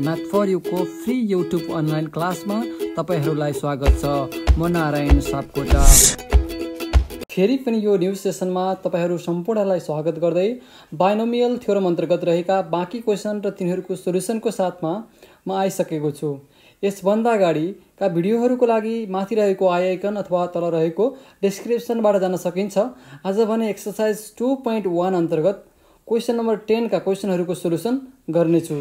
math for युको free YouTube online क्लासमा तपाईँहरूलाई स्वागत छ म नारायण सापकोटा फेरि पनि यो न्युज सेसनमा तपाईँहरू सम्पूर्णलाई स्वागत गर्दै बाइनोमियल थ्योरम अन्तर्गत रहेका बाँकी क्वेसन र तिनीहरूको सोल्युसनको साथमा म आइसकेको छु यसभन्दा अगाडिका भिडियोहरूको लागि माथि रहेको आइआइकन अथवा तल रहेको डिस्क्रिप्सनबाट जान सकिन्छ आज भने एक्सर्साइज टू पोइन्ट वान अन्तर्गत क्वेसन नम्बर टेनका क्वेसनहरूको सोल्युसन गर्नेछु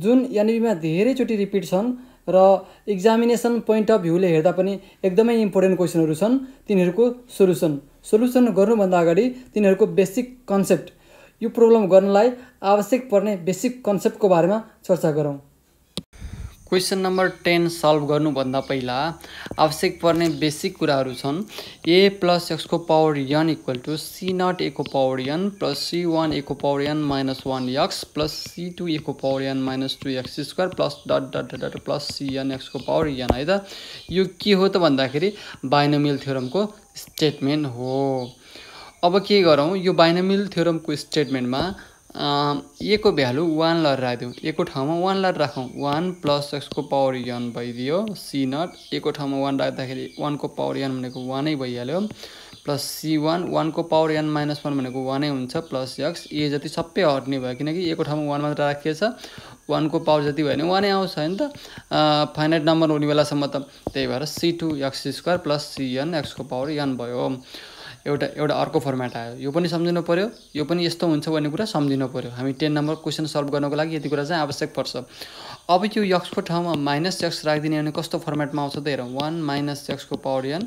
जुन यहाँनिरमा धेरैचोटि रिपिट छन् र इक्जामिनेसन पोइन्ट अफ भ्यूले हेर्दा पनि एकदमै इम्पोर्टेन्ट क्वेसनहरू छन् तिनीहरूको सोल्युसन सोल्युसन गर्नुभन्दा अगाडि तिनीहरूको बेसिक कन्सेप्ट यो प्रब्लम गर्नलाई आवश्यक पर्ने बेसिक कन्सेप्टको बारेमा चर्चा गरौँ क्वेसन नम्बर टेन सल्भ गर्नुभन्दा पहिला आवश्यक पर्ने बेसिक कुराहरू छन् ए प्लस एक्सको power n equal to C not एको power n plus C one एको पावर यन minus one x plus C two एको पावर यन minus two x square plus dot dot dot plus C n एक्सको power n है त यो के हो त भन्दाखेरि बाइनोमियल थ्योरमको स्टेटमेन्ट हो अब के गरौँ यो बाइनोमियल थ्योरमको स्टेटमेन्टमा ए को भ्यालु वान लर राखिदिउँ एको ठाउँमा वान लर राखौँ वान प्लस एक्सको पावर यन भइदियो सी नट एको ठाउँमा वान राख्दाखेरि वानको पावर यन भनेको वानै भइहाल्यो प्लस सी वान वानको पावर एन माइनस वान भनेको वानै हुन्छ प्लस एक्स ए जति सबै हट्ने भयो किनकि एको ठाउँमा वान मात्र राखिएछ वानको पावर जति भयो भने वानै आउँछ होइन त फाइनाइट नम्बर हुने बेलासम्म त त्यही भएर C two x square plus C n एक्सको पावर एन भयो एउटा एउटा अर्को फर्मेट आयो यो पनि सम्झिनु पऱ्यो यो पनि यस्तो हुन्छ भन्ने कुरा सम्झिनु पऱ्यो हामी टेन नम्बर क्वेसन सल्भ गर्नको लागि यति कुरा चाहिँ आवश्यक पर्छ अब यो यक्सको ठाउँमा माइनस यक्स राखिदिने भने कस्तो फर्मेटमा आउँछ त हेरौँ वान माइनस यक्सको पावर एन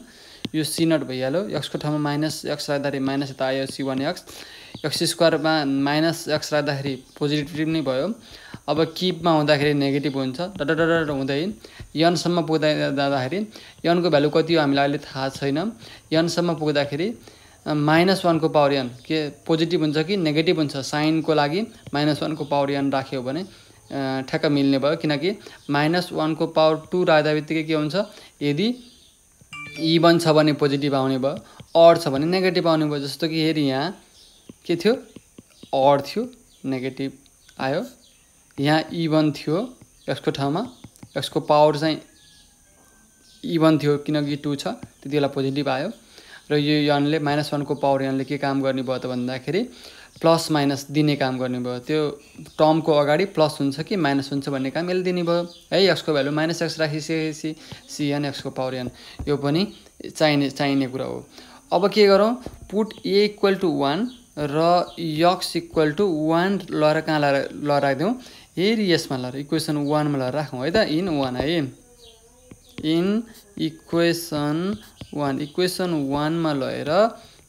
यो नट भइहाल्यो यक्सको ठाउँमा माइनस एक्स राख्दाखेरि माइनस यता आयो सी वान एक्स एक्स स्क्वायरमा माइनस एक्स राख्दाखेरि पोजिटिभ नै भयो अब किपमा हुँदाखेरि नेगेटिभ हुन्छ डटर हुँदै यनसम्म पुग्दा जाँदाखेरि यनको भ्यालु कति हो हामीलाई अहिले थाहा छैन यनसम्म पुग्दाखेरि माइनस वानको पावर यन के पोजिटिभ हुन्छ कि नेगेटिभ हुन्छ साइनको लागि माइनस वानको पावर यन राख्यो भने ठ्याक्क मिल्ने भयो किनकि माइनस वानको पावर टू राख्दा बित्तिकै के हुन्छ यदि इभन छ भने पोजिटिभ आउने भयो अड छ भने नेगेटिभ आउने भयो जस्तो कि हेरी यहाँ के थियो अड थियो नेगेटिभ आयो यहाँ इभन वान थियो एक्सको ठाउँमा एक्सको पावर चाहिँ इभन थियो किनकि टू छ त्यति बेला पोजिटिभ आयो र यो यनले माइनस वानको पावर यनले के काम गर्ने भयो त भन्दाखेरि प्लस माइनस दिने काम गर्ने भयो त्यो टर्मको अगाडि प्लस हुन्छ कि माइनस हुन्छ भन्ने काम यसले दिने भयो है यसको भ्यालु माइनस एक्स राखिसकेपछि सिएन एक्सको पावर एन यो पनि चाहिने चाहिने कुरा हो अब के गरौँ put a equal to one र यक्स इक्वल टु वान लगाएर कहाँ लगाएर ल फेरि यसमा ल इक्वेसन वानमा ल राखौँ है त इन वान है इन इक्वेसन वान इक्वेसन वानमा लगेर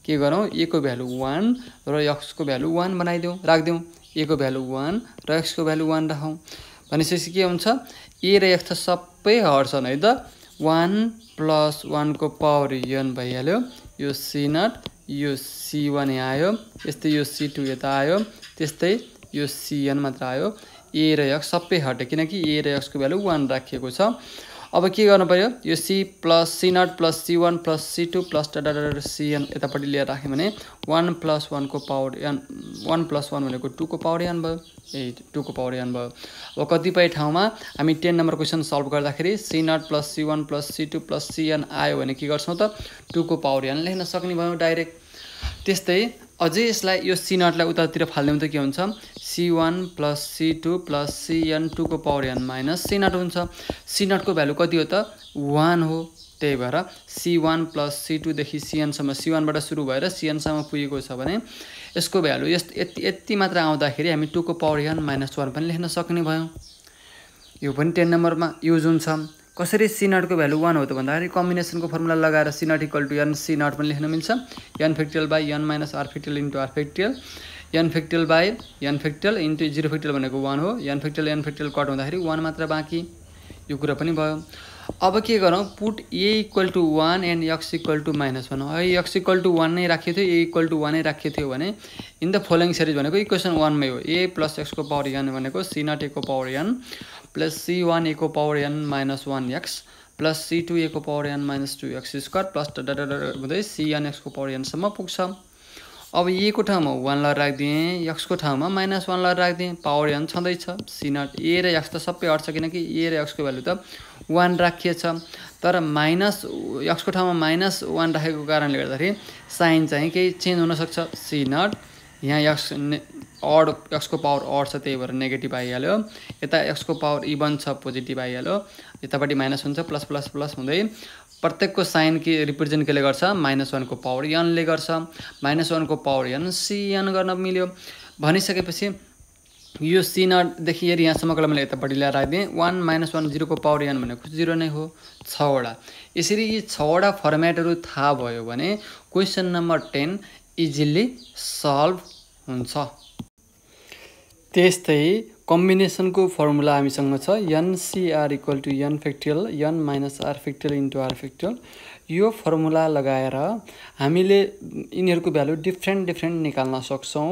के गरौँ एको भ्यालु वान र एक्सको भ्यालु वान बनाइदिउँ राखिदिउँ एको भ्यालु वान र एक्सको भ्यालु वान राखौँ भनेपछि के हुन्छ ए र एक्स त सबै हट्छन् है त वान प्लस वानको पावर यन भइहाल्यो यो सी नट यो सी वान यहाँ आयो यस्तै यो सी टू यता आयो त्यस्तै यो सिएन मात्र आयो ए र यक्स सबै हट्यो किनकि ए र यक्सको भ्यालु वान राखिएको छ अब के गर्नु पऱ्यो यो C plus C not plus C one plus C two plus टाटा सिएन यतापट्टि लिएर राख्यो भने वान प्लस वानको power n one plus one भनेको टूको पावर एन भयो ए टूको पावर एन भयो अब कतिपय ठाउँमा हामी टेन नम्बर क्वेसन सल्भ गर्दाखेरि C not plus C one plus C two plus C n आयो भने के गर्छौँ त टूको पावर एन लेख्न सक्ने भयो डाइरेक्ट त्यस्तै अझै यसलाई यो सी नटलाई उतातिर फालिदिउँ त के हुन्छ C one plus C two plus C n टूको power an minus C nought हुन्छ सी नटको भ्यालु कति हो त वान हो त्यही भएर सी वान प्लस सी टूदेखि सिएनसम्म सी वानबाट सुरु भएर सिएनसम्म पुगेको छ भने यसको भ्यालु यस यति यति मात्र आउँदाखेरि हामी टूको पावर एन माइनस वान पनि लेख्न सक्ने भयौँ यो पनि टेन नम्बरमा युज हुन्छ कसरी सी नटको भ्यालु वान हो त भन्दाखेरि कम्बिनेसनको फर्मुला लगाएर C nought equal to n C nought पनि लेख्न मिल्छ n factorial by an minus r factorial into r factorial n factorial by n factorial into zero factorial भनेको वान हो n factorial n factorial cut हुँदाखेरि one मात्र बाँकी यो कुरा पनि भयो अब के गरौँ put a equal to one and x equal to minus one है यक्स इक्वल टु वान नै राखिएको थियो ए इक्वल टु वानै राखिएको थियो भने इन द फलोइङ सिरिज भनेको इक्वेसन वानमै हो ए प्लस एक्सको पावर एन भनेको सी नट एको power n plus C one a को power an minus one x plus C two a को power an minus two x square plus हुँदै C n एक्सको पावर एनसम्म पुग्छ अब ए e को ठाउँमा वानलाई राखिदिएँ एक्सको ठाउँमा माइनस वानलाई राखिदिएँ पावर एन छँदैछ सी नट ए e र एक्स त सबै हट्छ किनकि ए e र एक्सको भ्यालु त वान राखिएछ तर माइनस एक्सको ठाउँमा माइनस वान राखेको कारणले गर्दाखेरि साइन चाहिँ केही चेन्ज हुनसक्छ सी नट यहाँ एक्स अड एक्सको पावर अड छ त्यही भएर नेगेटिभ आइहाल्यो यता एक्सको पावर इभन छ पोजिटिभ आइहाल्यो यतापट्टि माइनस हुन्छ प्लस प्लस प्लस हुँदै प्रत्येकको साइन के रिप्रेजेन्ट केले गर्छ माइनस वानको पावर यनले गर्छ माइनस वानको पावर यन सिएन गर्न मिल्यो भनिसकेपछि यो सी नटदेखि यदि यहाँसम्मकोलाई मैले यतापट्टि ल्याएर राखिदिएँ वान माइनस वान जिरोको पावर यन भनेको जिरो नै हो छवटा यसरी यी छवटा फर्मेटहरू थाहा भयो भने question number ten easily solve हुन्छ त्यस्तै कम्बिनेसनको फर्मुला हामीसँग छ n C r equal to n factorial n minus r factorial into r यो फर्मुला लगाएर हामीले यिनीहरूको भ्यालु डिफ्रेन्ट डिफ्रेन्ट निकाल्न सक्छौँ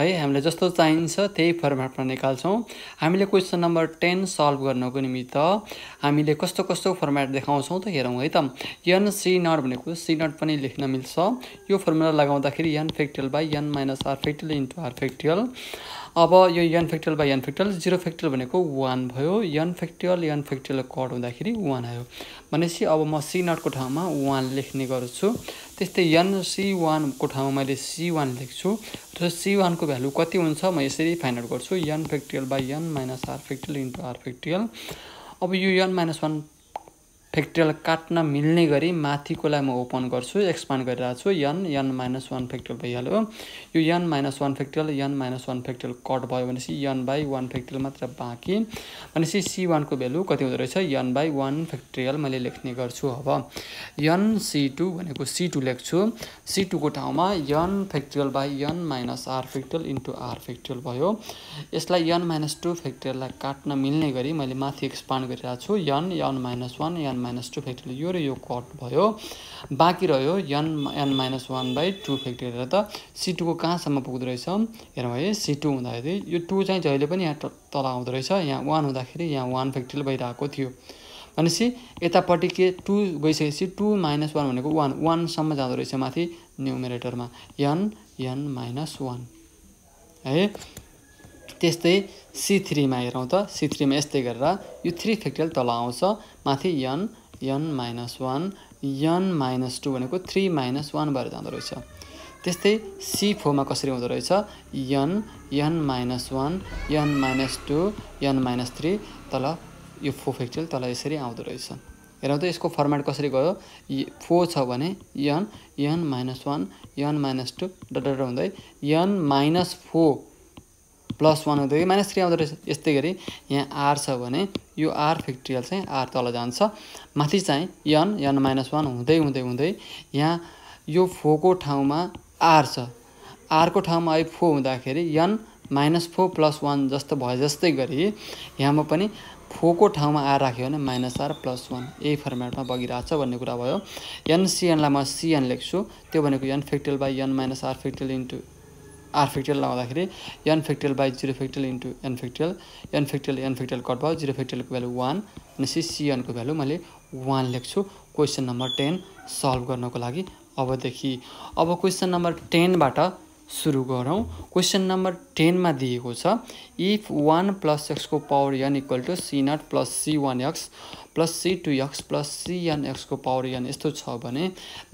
है हामीलाई जस्तो चाहिन्छ त्यही फर्मेटमा निकाल्छौँ हामीले क्वेसन नम्बर टेन सल्भ गर्नको निमित्त हामीले कस्तो कस्तो फर्मेट देखाउँछौँ त हेरौँ है त एन सी नट भनेको सी नट पनि लेख्न मिल्छ यो फर्मुला लगाउँदाखेरि n factorial by an minus r factorial into r factorial अब यो यन फ्याक्टल बाई यन फ्याक्टल जिरो फ्याक्टल भनेको वान भयो यन फ्याक्टल यन फ्याक्टल कड हुँदाखेरि वान आयो भनेपछि अब म सी नटको ठाउँमा वान लेख्ने गर्छु त्यस्तै यन सी वानको ठाउँमा मैले सी वान लेख्छु र सी वानको भ्यालु कति हुन्छ म यसरी फाइन्ड आउट गर्छु n factorial by N minus r factorial into are factorial अब यो यन माइनस वान फ्याक्ट्रियल काट्न मिल्ने गरी माथिकोलाई म ओपन गर्छु एक्सपान्ड गरिरहेको छु यन यन माइनस वान फ्याक्ट्रियल भइहाल्यो यो n minus one factorial n minus one factorial cut भयो भनेपछि यन बाई वान फ्याक्ट्रियल मात्र बाँकी भनेपछि सी वानको भ्यालु कति हुँदो रहेछ यन बाई वान फ्याक्ट्रियल मैले लेख्ने गर्छु अब यन सी टू भनेको सी टू लेख्छु सी टूको ठाउँमा n factorial by N minus r factorial into r factorial भयो यसलाई यन माइनस टू फ्याक्ट्रियललाई काट्न मिल्ने गरी मैले माथि एक्सपान्ड गरिरहेको छु यन यन माइनस वान यन माइनस टू फ्याक्टोरियल यो र यो कट भयो बाँकी रह्यो n n minus one by two factorial त सी टूको कहाँसम्म पुग्दो रहेछ हेरौँ है सी टू हुँदाखेरि यो टू चाहिँ जहिले पनि यहाँ तल आउँदो रहेछ यहाँ वान हुँदाखेरि यहाँ वान फ्याक्टोरियल भइरहेको थियो भनेपछि यतापट्टि के टू गइसकेपछि टू माइनस वान भनेको वान वानसम्म जाँदो रहेछ माथि न्युमेरेटरमा एन एन माइनस वान है त्यस्तै सी थ्रीमा हेरौँ त सी थ्रीमा यस्तै गरेर यो थ्री फ्याक्टोरियल तल आउँछ माथि यन यन माइनस वान यन माइनस टू भनेको थ्री माइनस वान भएर जाँदो रहेछ त्यस्तै सी फोरमा कसरी हुँदो रहेछ यन यन माइनस वान यन minus two n minus three तल यो फो फ्याक्चुअल तल यसरी आउँदो रहेछ हेरौँ त यसको फर्मेट कसरी गयो फो छ भने यन यन माइनस वान यन माइनस टू डट हुँदै n minus four plus one हुँदै माइनस थ्री आउँदो रहेछ यस्तै गरी यहाँ आर छ भने यो आर फ्याक्ट्रियल चाहिँ आर तल जान्छ माथि चाहिँ यन यन माइनस वान हुँदै हुँदै हुँदै यहाँ यो फोको ठाउँमा आर छ आरको ठाउँमा अहिले फो हुँदाखेरि n minus four plus one जस्तो भए जस्तै गरी यहाँमा पनि फोको ठाउँमा आर राख्यो भने माइनस आर प्लस वान यही फर्मेटमा बगिरहेको छ भन्ने कुरा भयो एनसिएनलाई म सिएन लेख्छु त्यो भनेको n factorial by an minus r factorial into r factorial लगाउँदाखेरि n factorial by zero factorial into n factorial n factorial n factorial cut भयो जिरो फेक्टेलको भ्यालु वान भनेपछि सिएनको भ्यालु मैले वान लेख्छु क्वेसन नम्बर टेन सल्भ गर्नको लागि अबदेखि अब क्वेसन नम्बर टेनबाट सुरु गरौँ क्वेसन नम्बर टेनमा दिएको छ इफ वान प्लस एक्सको power n equal to C not plus C one x plus C two x plus C n एक्सको पावर एन यस्तो छ भने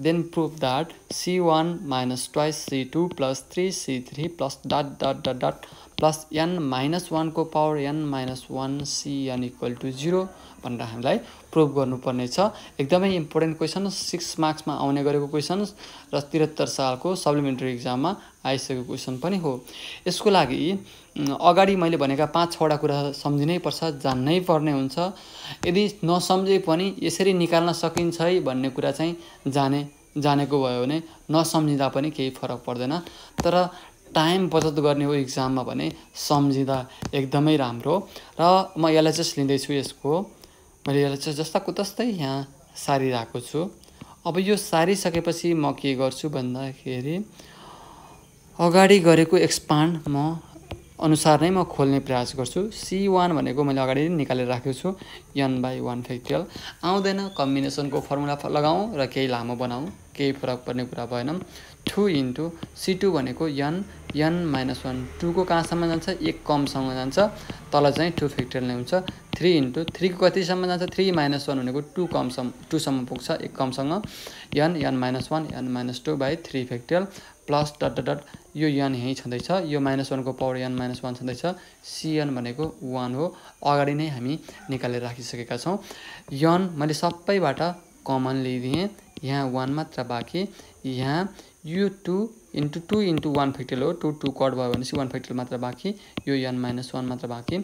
then prove that C one minus twice C two plus three C three plus dot dot dot dot plus n minus वानको power an minus one C an equal to zero भनेर हामीलाई prove गर्नुपर्नेछ एकदमै important question six मार्क्समा आउने गरेको question र त्रिहत्तर सालको सप्लिमेन्ट्री इक्जाममा आइसकेको क्वेसन पनि हो यसको लागि अगाडि मैले भनेका पाँच छवटा कुरा पर्छ जान्नै पर्ने हुन्छ यदि नसम्झे पनि यसरी निकाल्न सकिन्छ है भन्ने कुरा चाहिँ जाने जानेको भयो भने नसम्झिँदा पनि केही फरक पर्दैन तर टाइम बचत गर्ने हो इक्जाममा भने सम्झिँदा एकदमै राम्रो र म एलएचएस लिँदैछु यसको मैले यसलाई चाहिँ जस्ताको तस्तै यहाँ सारिरहेको छु अब यो सारिसकेपछि म के गर्छु भन्दाखेरि अगाडि गरेको एक्सपान्ड म अनुसार नै म खोल्ने प्रयास गर्छु सी वान भनेको मैले अगाडि निकालेर राखेको छु यन बाई वान फेक्ट्रियल आउँदैन कम्बिनेसनको फर्मुला लगाउँ र केही लामो बनाऊँ केही फरक पर्ने कुरा भएन टु इन्टु सी टू भनेको यन यन माइनस वान टूको कहाँसम्म जान्छ एक कमसम्म जान्छ तल चाहिँ टू फेक्ट्रियल नै हुन्छ थ्री इन्टु थ्रीको कतिसम्म जान्छ थ्री माइनस वान भनेको टू कमसम्म टूसम्म पुग्छ एक कमसँग n N minus one N minus two by three factorial plus dot dot dot यो यन यहीँ छँदैछ यो माइनस वानको पावर यन माइनस वान छँदैछ सिएन भनेको वान हो अगाडि नै हामी निकालेर राखिसकेका छौँ यन मैले सबैबाट कमन लिइदिएँ यहाँ वान मात्र बाँकी यहाँ यो two into two into one factorial हो टू टू कट भयो भनेपछि वान फ्याक्टल मात्र बाँकी यो एन माइनस वान मात्र बाँकी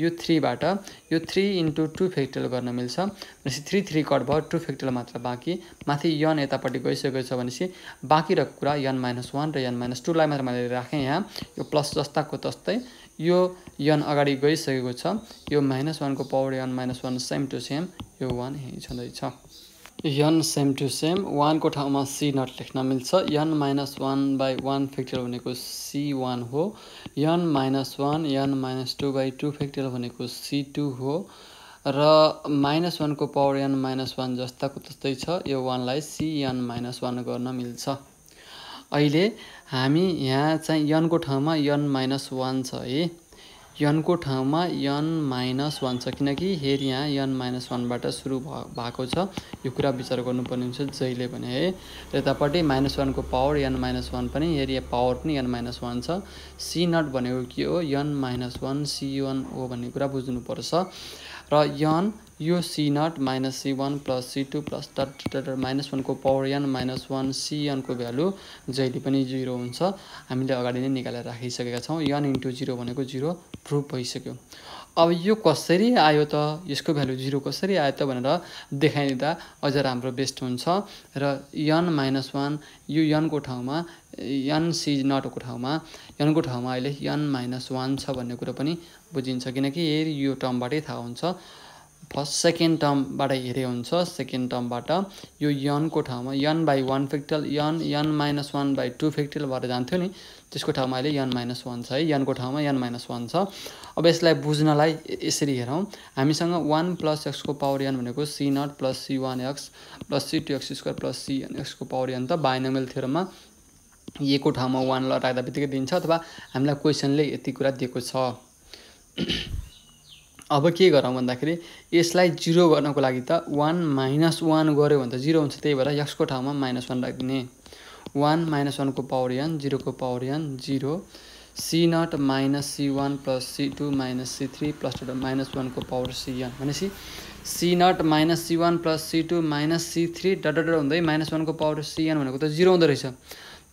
यो थ्रीबाट यो थ्री इन्टु टू फ्याक्टल गर्न मिल्छ भनेपछि थ्री थ्री कट भयो टू फेक्टेल मात्र बाँकी माथि यन यतापट्टि गइसकेको छ भनेपछि बाँकी रहेको कुरा एन माइनस वान र एन माइनस टूलाई मात्र मैले राखेँ यहाँ यो प्लस जस्ताको तस्तै यो यन अगाडि गइसकेको छ यो माइनस वानको power an minus one same to same यो वान यहीँ छँदैछ यन सेम टु सेम वानको ठाउँमा सी नट लेख्न मिल्छ n minus one by one factorial भनेको सी वान हो n minus one N minus two by two factorial भनेको सी टू हो र माइनस वानको पावर यन माइनस वान जस्ताको त्यस्तै छ यो वानलाई सी यन माइनस वान गर्न मिल्छ अहिले हामी यहाँ चाहिँ यनको ठाउँमा यन माइनस वान छ है यनको ठाउँमा यन माइनस वान छ किनकि हेर यहाँ यन माइनस वानबाट सुरु भएको छ यो कुरा विचार गर्नुपर्ने हुन्छ जहिले पनि है र यतापट्टि माइनस वानको पावर यन माइनस वान पनि हेरि यहाँ पावर पनि यन माइनस वान छ सी नट भनेको के हो n minus one C one हो भन्ने कुरा बुझ्नुपर्छ र यन यो C naught minus C one plus C two plus minus वानको पावर एन माइनस वान सिएनको भ्यालु जहिले पनि जिरो हुन्छ हामीले अगाडि नै निकालेर राखिसकेका छौँ एन इन्टु जिरो भनेको जिरो प्रुफ भइसक्यो अब यो कसरी आयो त यसको भ्यालु जिरो कसरी आयो त भनेर देखाइदिँदा अझ राम्रो बेस्ट हुन्छ र एन माइनस वान यो एनको ठाउँमा एन सी नटको ठाउँमा एनको ठाउँमा अहिले एन माइनस वान छ भन्ने कुरो पनि बुझिन्छ किनकि यही यो टर्मबाटै थाहा हुन्छ फर्स्ट सेकेन्ड टर्मबाट हेरे हुन्छ सेकेन्ड टर्मबाट यो यनको ठाउँमा n by one factorial n N minus one by two factorial भएर जान्थ्यो नि त्यसको ठाउँमा अहिले यन माइनस वान छ है यनको ठाउँमा यन माइनस वान छ अब यसलाई बुझ्नलाई यसरी हेरौँ हामीसँग वान प्लस एक्सको पावर यन भनेको C not plus C one x plus C two x square plus C एक्सको पावर यन त बाइनोमियल थियोमा एको ठाउँमा वान राख्दा बित्तिकै दिन्छ अथवा हामीलाई क्वेसनले यति कुरा दिएको छ अब के गरौँ भन्दाखेरि यसलाई जिरो गर्नको लागि त वान माइनस वान गऱ्यो भने त जिरो हुन्छ त्यही भएर यसको ठाउँमा माइनस वान राखिदिने वान माइनस वानको पावर यन जिरोको power n zero C naught minus C one plus C two minus C three plus minus वानको पावर सी यन भनेपछि C naught minus C one plus C two minus C three dot dot हुँदै minus वानको power C n भनेको त zero हुँदो रहेछ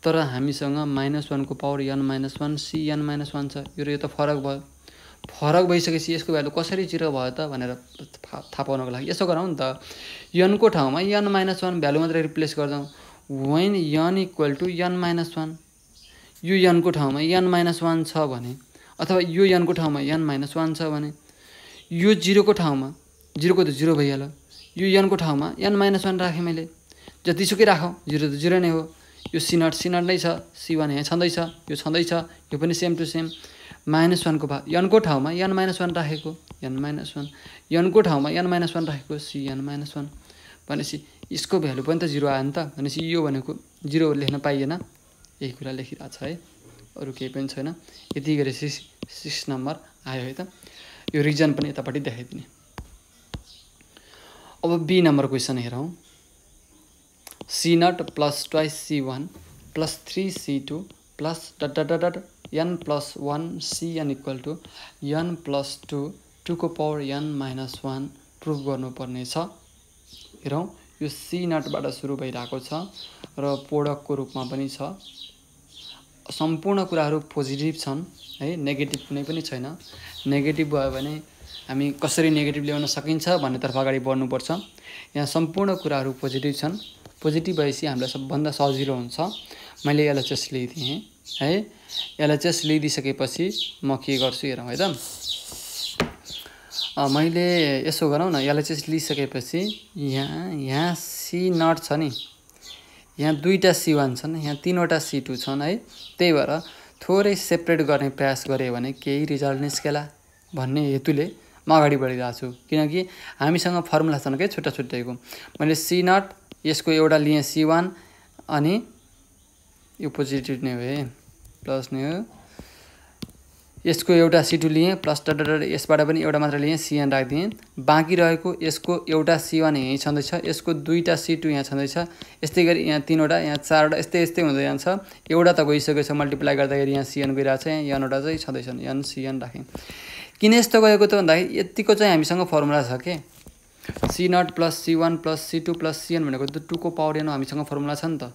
तर हामीसँग माइनस वानको पावर यन minus one C C n minus one छ यो त फरक भयो फरक भइसकेपछि यसको भ्यालु कसरी जिरो भयो त भनेर थाहा पाउनको लागि यसो गरौँ नि त यनको ठाउँमा यन माइनस वान भ्यालु मात्रै रिप्लेस गर्दौँ when n equal to n minus one यो यनको ठाउँमा यन माइनस वान छ भने अथवा यो यनको ठाउँमा यन माइनस वान छ भने यो जिरोको ठाउँमा जिरोको त जिरो भइहाल्यो यो यनको ठाउँमा यन माइनस वान राखेँ मैले जतिसुकै राखौँ जिरो त जिरो नै हो यो सिनट सिनट नै छ सी वान यहाँ छँदैछ यो छँदैछ यो पनि सेम टु सेम माइनस वानको भा यनको ठाउँमा यन माइनस वान राखेको यन माइनस वान यनको ठाउँमा यन माइनस वान राखेको सी यन माइनस वान भनेपछि यसको भ्यालु पनि त जिरो आयो नि त भनेपछि यो भनेको जिरो लेख्न पाइएन यही कुरा लेखिरहेको छ है अरू केही पनि छैन यति गरेपछि सिक्स नम्बर आयो है त यो रिजन पनि यतापट्टि देखाइदिने अब बी नम्बर क्वेसन हेरौँ C not plus twice C one plus three C two plus dot dot dot n plus one C n equal to n plus two टूको power an minus one prove छ हेरौँ यो C नटबाट सुरु भइरहेको छ र प्रोडक्टको रूपमा पनि छ सम्पूर्ण कुराहरू पोजिटिभ छन् है नेगेटिभ कुनै पनि छैन नेगेटिभ भयो भने हामी कसरी नेगेटिभ ल्याउन सकिन्छ भन्नेतर्फ अगाडि बढ्नुपर्छ यहाँ सम्पूर्ण कुराहरू पोजिटिभ छन् पोजिटिभ भएपछि हामीलाई सबभन्दा सजिलो हुन्छ मैले यसलाई चेस लिएको थिएँ है यसलाई जस्ट म के गर्छु हेरौँ है त मैले यसो गरौँ न यसलाई चाहिँ लिइसकेपछि यहाँ यहाँ सी नट छ नि यहाँ दुईवटा सी वान छन् यहाँ तिनवटा सी टू छन् है त्यही भएर थोरै सेपरेट गर्ने प्रयास गरेँ भने केही रिजल्ट निस्केला भन्ने हेतुले म अगाडि बढिरहेको छु किनकि हामीसँग फर्मुला छन् क्या छुट्टा छुट्टैको मैले सी नट यसको एउटा लिएँ सी वान अनि यो पोजिटिभ नै हो है प्लस नै हो यसको एउटा सिटु लिएँ प्लस डट यसबाट पनि एउटा मात्र लिएँ सिएन राखिदिएँ बाँकी रहेको यसको एउटा सी वान यहीँ छँदैछ यसको दुईवटा सिटु यहाँ छँदैछ यस्तै गरी यहाँ तिनवटा यहाँ चारवटा यस्तै यस्तै हुँदै जान्छ एउटा त गइसकेको छ मल्टिप्लाई गर्दाखेरि यहाँ सिएन गइरहेको छ यहाँ यनवटा चाहिँ छँदैछन् यन सिएन राखेँ किन यस्तो गएको त भन्दाखेरि यतिको चाहिँ हामीसँग फर्मुला छ के C not plus C one plus C two plus C n भनेको त टूको पावर एन हामीसँग फर्मुला छ नि त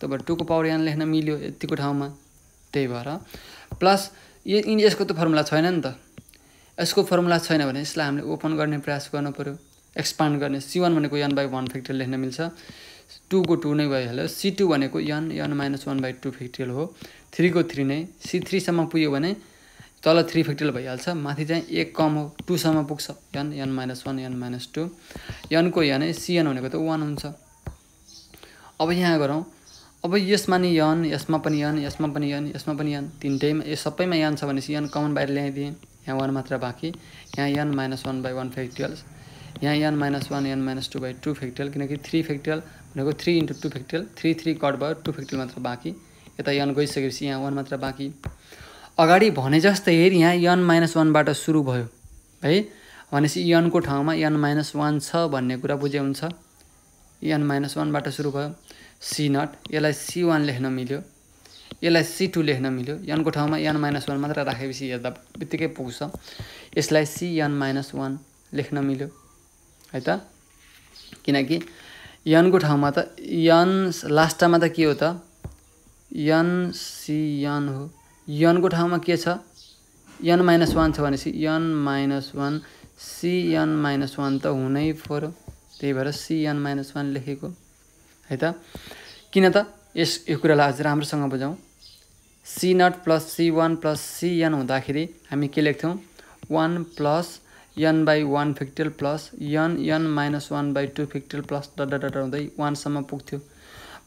तपाईँ टूको पावर यहाँ लेख्न मिल्यो यतिको ठाउँमा त्यही भएर प्लस यो यसको त फर्मुला छैन नि त यसको फर्मुला छैन भने यसलाई हामीले ओपन गर्ने प्रयास पऱ्यो एक्सपान्ड गर्ने सी वान भनेको यन बाई वान फ्याक्ट्रियल लेख्न मिल्छ टूको टू नै भइहाल्यो सी टू भनेको यन यन minus one by two factorial हो थ्रीको थ्री नै सी थ्रीसम्म पुग्यो भने तल थ्री फ्याक्ट्रियल भइहाल्छ माथि चाहिँ एक कम हो टूसम्म पुग्छ यन यन माइनस वान यन माइनस टू यनको यनै सिएन भनेको त वान हुन्छ अब यहाँ गरौँ अब यसमा नि यन यसमा पनि यन यसमा पनि यन यसमा पनि यन तिनटैमा सबैमा यन छ भनेपछि यन कमन बाहिर ल्याइदिएँ यहाँ वान मात्र बाँकी यहाँ n minus one by one factorials यहाँ n minus one N minus two by two factorial किनकि थ्री फ्याक्टियल भनेको three into two factorial three three cut भयो टू फेक्टुअल मात्र बाँकी यता यन गइसकेपछि यहाँ वान मात्र बाँकी अगाडि भने जस्तै यहाँ यन माइनस वानबाट सुरु भयो है भनेपछि यनको ठाउँमा यन माइनस वान छ भन्ने कुरा बुझे हुन्छ यन माइनस वानबाट सुरु भयो सी नट यसलाई सी वान लेख्न मिल्यो यसलाई सी टू लेख्न मिल्यो यनको ठाउँमा यन माइनस वान मात्र राखेपछि हेर्दा बित्तिकै पुग्छ यसलाई सी एन माइनस वान लेख्न मिल्यो है त किनकि यनको ठाउँमा त यन लास्टमा त के हो त यन सी यन हो यनको ठाउँमा के छ यन माइनस वान छ भनेपछि n minus one C n minus one त हुनै पऱ्यो त्यही भएर सी यन माइनस वान लेखेको है त किन त यस यो कुरालाई अझ राम्रोसँग बुझौँ C not plus C one plus C n हुँदाखेरि हामी के लेख्थ्यौँ one plus n by one factorial plus n n minus one by two factorial plus dot dot हुँदै वानसम्म पुग्थ्यो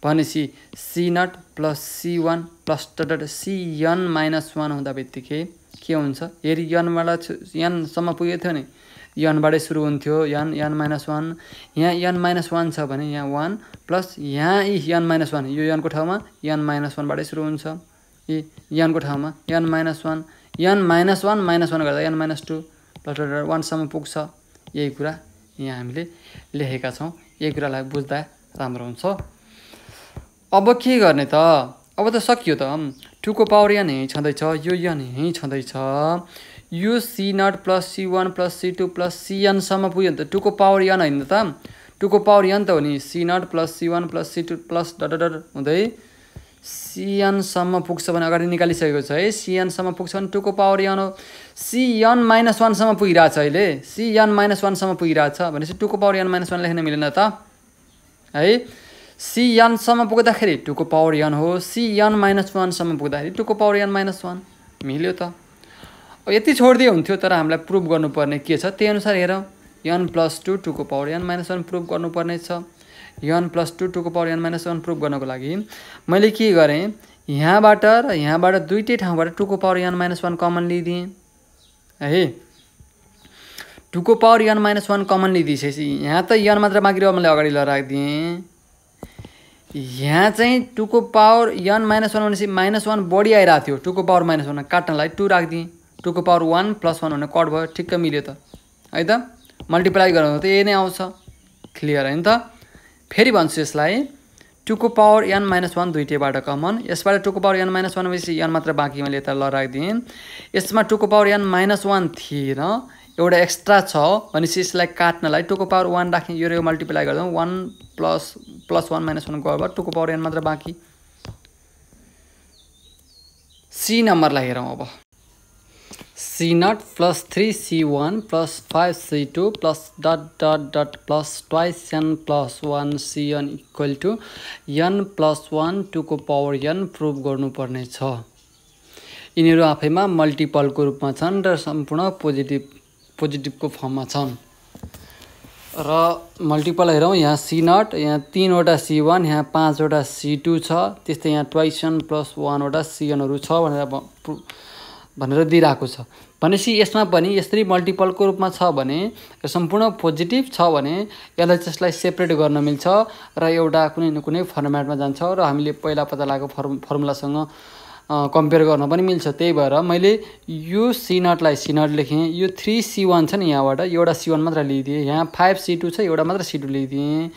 भनेपछि C not plus C one plus dot dot C an minus one हुँदा बित्तिकै के हुन्छ यदि एनबाट एनसम्म पुगेको थियो नि यनबाटै सुरु हुन्थ्यो यन यन माइनस वान यहाँ यन माइनस वान छ भने यहाँ वान प्लस यहाँ इ यन माइनस वान यो यनको ठाउँमा यन माइनस वानबाटै सुरु हुन्छ इ यनको ठाउँमा यन माइनस वान यन माइनस वान माइनस वान गर्दा यन माइनस टू प्लस वानसम्म पुग्छ यही कुरा यहाँ हामीले लेखेका छौँ यही कुरालाई बुझ्दा राम्रो हुन्छ अब के गर्ने त अब त सकियो त टुको पावर यन यहीँ छँदैछ यो यन यहीँ छँदैछ यो C not plus C one plus C two plus सिएनसम्म पुग्यो नि त टूको पावर यन होइन त टूको पावर यन त हो नि C not plus C one plus C two plus dot dot हुँदै सिएनसम्म पुग्छ भने अगाडि निकालिसकेको छ है सिएनसम्म पुग्छ भने टूको पावर यन हो सिएन माइनस वानसम्म पुगिरहेछ अहिले सिएन माइनस वानसम्म पुगिरहेछ भनेपछि टूको पावर यन माइनस वान लेख्न मिलेन त है सिएनसम्म पुग्दाखेरि टूको पावर यन हो सिएन माइनस वानसम्म पुग्दाखेरि टूको पावर यन माइनस वान मिल्यो त अब यति छोडिदियो हुन्थ्यो तर हामीलाई प्रुभ गर्नुपर्ने के छ त्यही अनुसार हेरौँ यन प्लस टू टूको पावर यन माइनस वान प्रुभ गर्नुपर्ने छ यन प्लस टू टूको पावर यन माइनस वान प्रुभ गर्नको लागि मैले के गरेँ यहाँबाट र यहाँबाट दुइटै ठाउँबाट टूको पावर यन माइनस वान कमन लिइदिएँ है टूको पावर यन माइनस वान कमन लिइदिइसकेपछि यहाँ त यन मात्र बाँकी रह्यो मैले अगाडि ल राखिदिएँ यहाँ चाहिँ टूको पावर यन माइनस वान भनेपछि माइनस वान बढी आइरहेको थियो टूको पावर माइनस वान काट्नलाई टू राखिदिएँ टुको पावर वान प्लस वान भने कट भयो ठिक्क मिल्यो त है त मल्टिप्लाई गर्नु त यही नै आउँछ क्लियर होइन त फेरि भन्छु यसलाई टुको पावर एन माइनस वान दुइटैबाट कमन यसबाट टुको पावर एन माइनस वान भएपछि एन मात्र बाँकी मैले यता ल राखिदिएँ यसमा टुको पावर एन माइनस वान थिएन एउटा एक्स्ट्रा छ भनेपछि यसलाई काट्नलाई टुको पावर वान राखेँ यो र मल्टिप्लाई गर्दा one plus plus one minus one गयो टुको पावर एन मात्र बाँकी सी नम्बरलाई हेरौँ अब C not plus three C one plus five C two plus dot dot dot plus twice n plus one C an equal to n plus one टूको power an prove गर्नुपर्ने छ यिनीहरू आफैमा मल्टिपलको रूपमा छन् र सम्पूर्ण पोजिटिभ पोजिटिभको फर्ममा छन् र मल्टिपल हेरौँ यहाँ सी नट यहाँ तिनवटा सी वान यहाँ पाँचवटा सी टू छ त्यस्तै यहाँ ट्वाइस एन प्लस वानवटा सिएनहरू छ भनेर भनेर दिइरहेको छ भनेपछि यसमा पनि यसरी मल्टिपलको रूपमा छ भने यो सम्पूर्ण पोजिटिभ छ भने यसलाई त्यसलाई सेपरेट गर्न मिल्छ र एउटा कुनै न कुनै फर्मेटमा जान्छ र हामीले पहिला पत्ता लगाएको फर्म फर्मुलासँग कम्पेयर गर्न पनि मिल्छ त्यही भएर मैले यो सी नटलाई सी नट लेखेँ यो थ्री सी वान छ नि यहाँबाट एउटा सी वान मात्र लिइदिएँ यहाँ फाइभ सी टू छ एउटा मात्र सी टू लिइदिएँ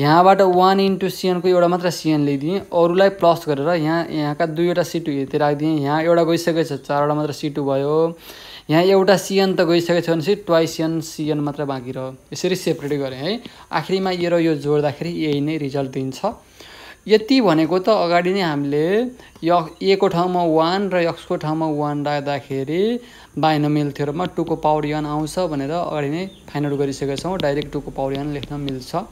यहाँबाट वान इन्टु सिएनको एउटा मात्र सिएन लिइदिएँ अरूलाई प्लस गरेर यहाँ यहाँका दुईवटा सी टू यति राखिदिएँ यहाँ एउटा गइसकेछ चारवटा मात्र सी टू भयो यहाँ एउटा सिएन त गइसकेको छ भनेपछि ट्वाइसिएन सिएन मात्र बाँकी रह्यो यसरी सेपरेट गरेँ है आखिरीमा यो र यो जोड्दाखेरि यही नै रिजल्ट दिन्छ यति भनेको त अगाडि नै हामीले यक्स एको ठाउँमा वान र यक्सको ठाउँमा वान राख्दाखेरि बाइनोमिल थ्योरममा टुको पावर यान आउँछ भनेर अगाडि नै फाइनआउट गरिसकेका छौँ डाइरेक्ट टुको पावर यान लेख्न मिल्छ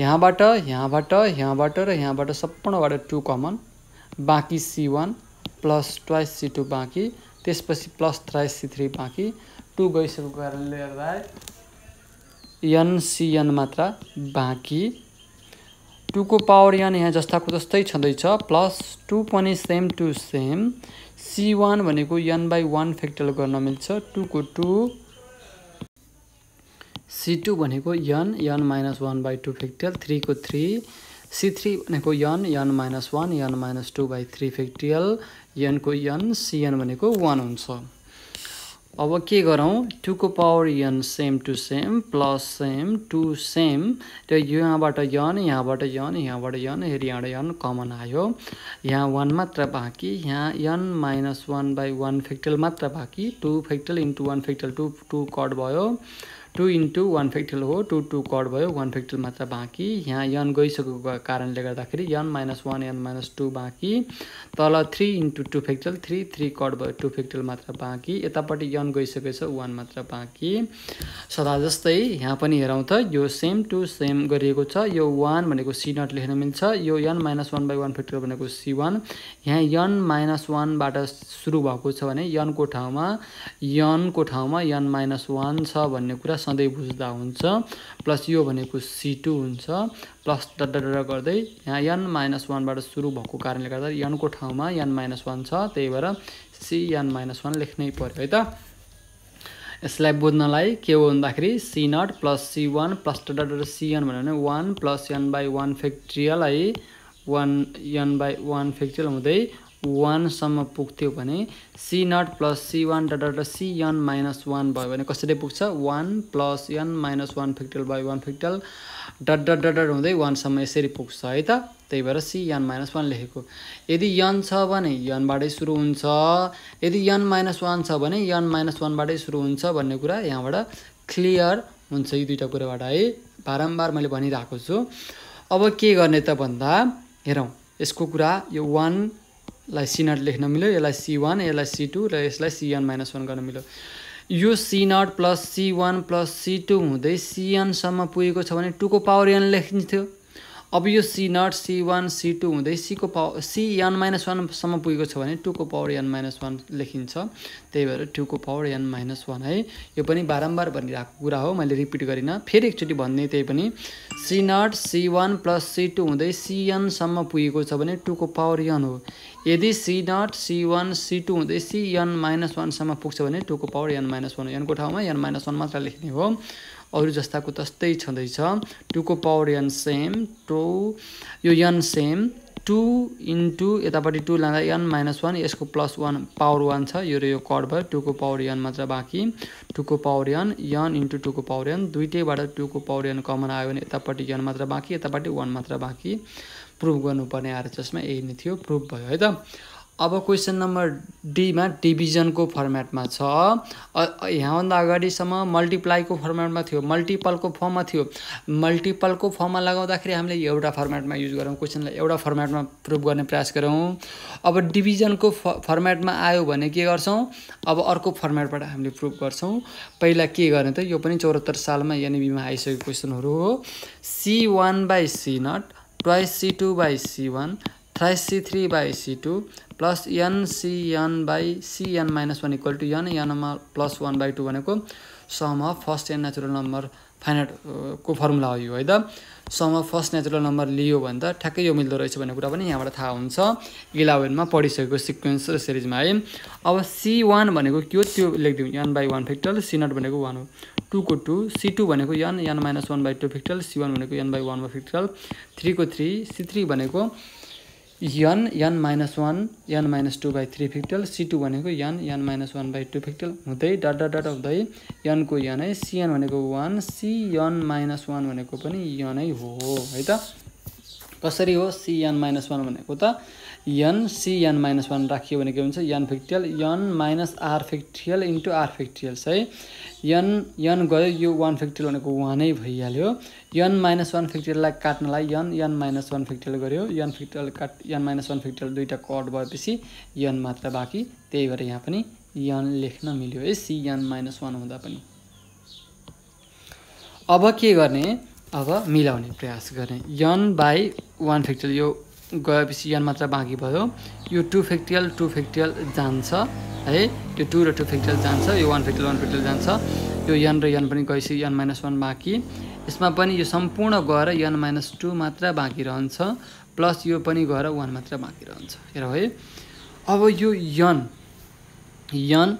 यहाँबाट यहाँबाट यहाँबाट र यहाँबाट सम्पूर्णबाट टु कमन बाँकी C one plus twice C two बाँकी त्यसपछि प्लस थ्राइस सी थ्री बाँकी टु गइसकेको कारणले गर्दा एनसिएन मात्रा बाँकी टूको पावर यहाँ यहाँ जस्ताको जस्तै छँदैछ प्लस टू पनि same to same C one भनेको एन बाई वान फ्याक्टल गर्न मिल्छ टुको टू सी टू भनेको यन यन minus one by two factorial थ्रीको थ्री सी थ्री भनेको यन यन minus one N minus two by three factorial यनको यन सिएन भनेको वान हुन्छ अब के गरौँ टुको power n same to same plus same to same त्यो यहाँबाट यन यहाँबाट यन यहाँबाट यन हेरी यहाँबाट यन कमन आयो यहाँ वान मात्र बाँकी यहाँ n minus one by one factorial मात्र बाँकी two factorial into one factorial two two cut भयो टु इन्टु वान फेक्टल हो टु टु कड भयो वान फेक्टल मात्र बाँकी यहाँ यन गइसकेको कारणले गर्दाखेरि यन माइनस वान यन माइनस टू बाँकी तल three into two factorial three three cut two two फेक्टल मात्र बाँकी यतापट्टि यन गइसकेछ वान मात्र बाँकी सदा जस्तै यहाँ पनि हेरौँ त यो सेम टु सेम गरिएको छ यो वान भनेको सी नट लेख्न मिल्छ यो n minus one by one factorial भनेको सी वान यहाँ यन माइनस वानबाट सुरु भएको छ भने यनको ठाउँमा यनको ठाउँमा यन माइनस वान छ भन्ने कुरा सधैँ बुझ्दा हुन्छ प्लस यो भनेको सी टू हुन्छ प्लस डडा गर्दै यहाँ यन माइनस वानबाट सुरु भएको कारणले गर्दा यनको ठाउँमा यन माइनस वान छ त्यही भएर सी यन माइनस वान लेख्नै पऱ्यो है त यसलाई बुझ्नलाई के हो भन्दाखेरि C not plus C one plus C C n भन्यो भने one plus N by one factorial है one N by one factorial हुँदै वानसम्म पुग्थ्यो भने C not plus C one dot dot C an minus one भयो भने कसरी पुग्छ one plus n minus one factorial by one factorial dot dot dot dot हुँदै वानसम्म यसरी पुग्छ है त त्यही भएर सी एन माइनस वान लेखेको यदि यन छ भने यनबाटै सुरु हुन्छ यदि यन माइनस वान छ भने यन माइनस वानबाटै सुरु हुन्छ भन्ने कुरा यहाँबाट क्लियर हुन्छ यो दुइटा कुराबाट है बारम्बार मैले भनिरहेको छु अब के गर्ने त भन्दा हेरौँ यसको कुरा यो वान लाई सी नट लेख्न मिल्यो यसलाई सी वान यसलाई सी टू र यसलाई सिएन माइनस वान गर्न मिल्यो यो C not plus C one plus C two हुँदै सिएनसम्म पुगेको छ भने टूको पावर एन लेखिन्थ्यो अब यो C not C one C two हुँदै सीको पावर सी एन माइनस वानसम्म पुगेको छ भने टूको पावर एन माइनस वान लेखिन्छ त्यही भएर टूको पावर एन माइनस वान है यो पनि बारम्बार भनिरहेको कुरा हो मैले रिपिट गरिनँ फेरि एकचोटि भन्ने त्यही पनि C not C one plus C two हुँदै सिएनसम्म पुगेको छ भने टूको पावर एन हो यदि C not C one C two हुँदै सी एन माइनस वानसम्म पुग्छ भने टूको पावर एन माइनस वान एनको ठाउँमा एन माइनस वान मात्र लेख्ने हो अरू जस्ताको तस्तै छँदैछ टूको पावर एन सेम टू यो एन सेम टू इन्टु यतापट्टि टू लाँदा एन माइनस वान यसको प्लस वान पावर वान छ यो र यो कड भयो टूको पावर एन मात्र बाँकी टूको पावर एन एन इन्टु टूको पावर एन दुइटैबाट टूको पावर एन कमन आयो भने यतापट्टि एन मात्र बाँकी यतापट्टि वान मात्र बाँकी प्रुभ गर्नुपर्ने आरएचएसमा यही नै थियो प्रुभ भयो है त अब क्वेसन नम्बर डीमा डिभिजनको फर्मेटमा छ यहाँभन्दा अगाडिसम्म मल्टिप्लाईको फर्मेटमा थियो मल्टिपलको फर्ममा थियो मल्टिपलको फर्ममा लगाउँदाखेरि हामीले एउटा फर्मेटमा युज गरौँ क्वेसनलाई एउटा फर्मेटमा प्रुभ गर्ने प्रयास गरौँ अब डिभिजनको फ फर्मेटमा आयो भने के गर्छौँ अब अर्को फर्मेटबाट हामीले प्रुभ गर्छौँ पहिला के गर्ने त यो पनि चौरात्तर सालमा एनबीमा आइसकेको क्वेसनहरू हो C one by C naught twice C two by C one thrice C three by C two plus an C n by C an minus one equal to n n plus one by two भनेको sum of first n natural number finite को formula हो यो है त sum of first natural number लियो भने त ठ्याक्कै यो मिल्दो रहेछ भन्ने कुरा पनि यहाँबाट थाहा हुन्छ इलेभेनमा पढिसकेको सिक्वेन्स र सिरिजमा है अब सी वान भनेको के हो त्यो लेखिदिउँ n by one factorial C not भनेको वान हो टूको टू सी टू भनेको यन यन minus one by two factorial C one भनेको यन बाई वान बाई फिक्टल थ्रीको थ्री सी थ्री भनेको यन यन minus one N minus two by three factorial C two भनेको यन यन minus one by two factorial हुँदै dot dot dot हुँदै यनको यन है सिएन भनेको one यन minus one भनेको पनि यनै हो है त कसरी हो सिएन माइनस वान भनेको त n C n minus one राखियो भने के हुन्छ n factorial n minus r factorial into r factorials है यन यन गयो यो वान फेक्टियल भनेको वानै भइहाल्यो यन माइनस वान फेक्टियललाई काट्नलाई यन यन माइनस वान फेक्टियल गऱ्यो यन फेक्टियल काट यन माइनस वान फेक्टियल दुईवटा कट भएपछि यन मात्र बाँकी त्यही भएर यहाँ पनि यन लेख्न मिल्यो है सी यन माइनस वान हुँदा पनि अब के गर्ने अब मिलाउने प्रयास गर्ने यन बाई वान फेक्टियल यो गएपछि यन मात्र बाँकी भयो यो टु फेक्टियल टु फेक्टियल जान्छ है यो टु र टु फेक्टियल जान्छ यो वान फेक्टियल वान फेक्टियल जान्छ यो यन र यन पनि गएपछि यन माइनस वान बाँकी यसमा पनि यो सम्पूर्ण गएर यन माइनस टू मात्र बाँकी रहन्छ प्लस यो पनि गएर वान मात्र बाँकी रहन्छ हेर है अब यो यन यन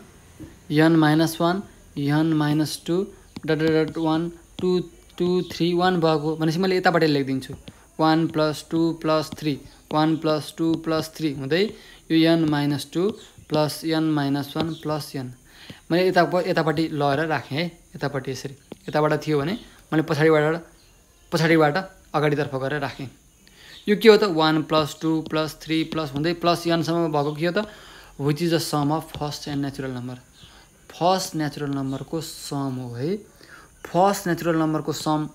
यन माइनस वान यन minus two dot dot one two two three one भएको भनेपछि मैले यताबाट लेखिदिन्छु one plus two plus three one plus two plus three हुँदै यो n minus two plus n minus one plus n मैले यता यतापट्टि लगेर राखेँ है यतापट्टि यसरी यताबाट थियो भने मैले पछाडिबाट पछाडिबाट अगाडितर्फ गरेर राखेँ यो के हो त one plus two plus three plus हुँदै प्लस एनसम्म भएको के हो त which is the sum of first and natural number first natural नम्बरको सम हो है फर्स्ट नेचुरल नम्बरको सम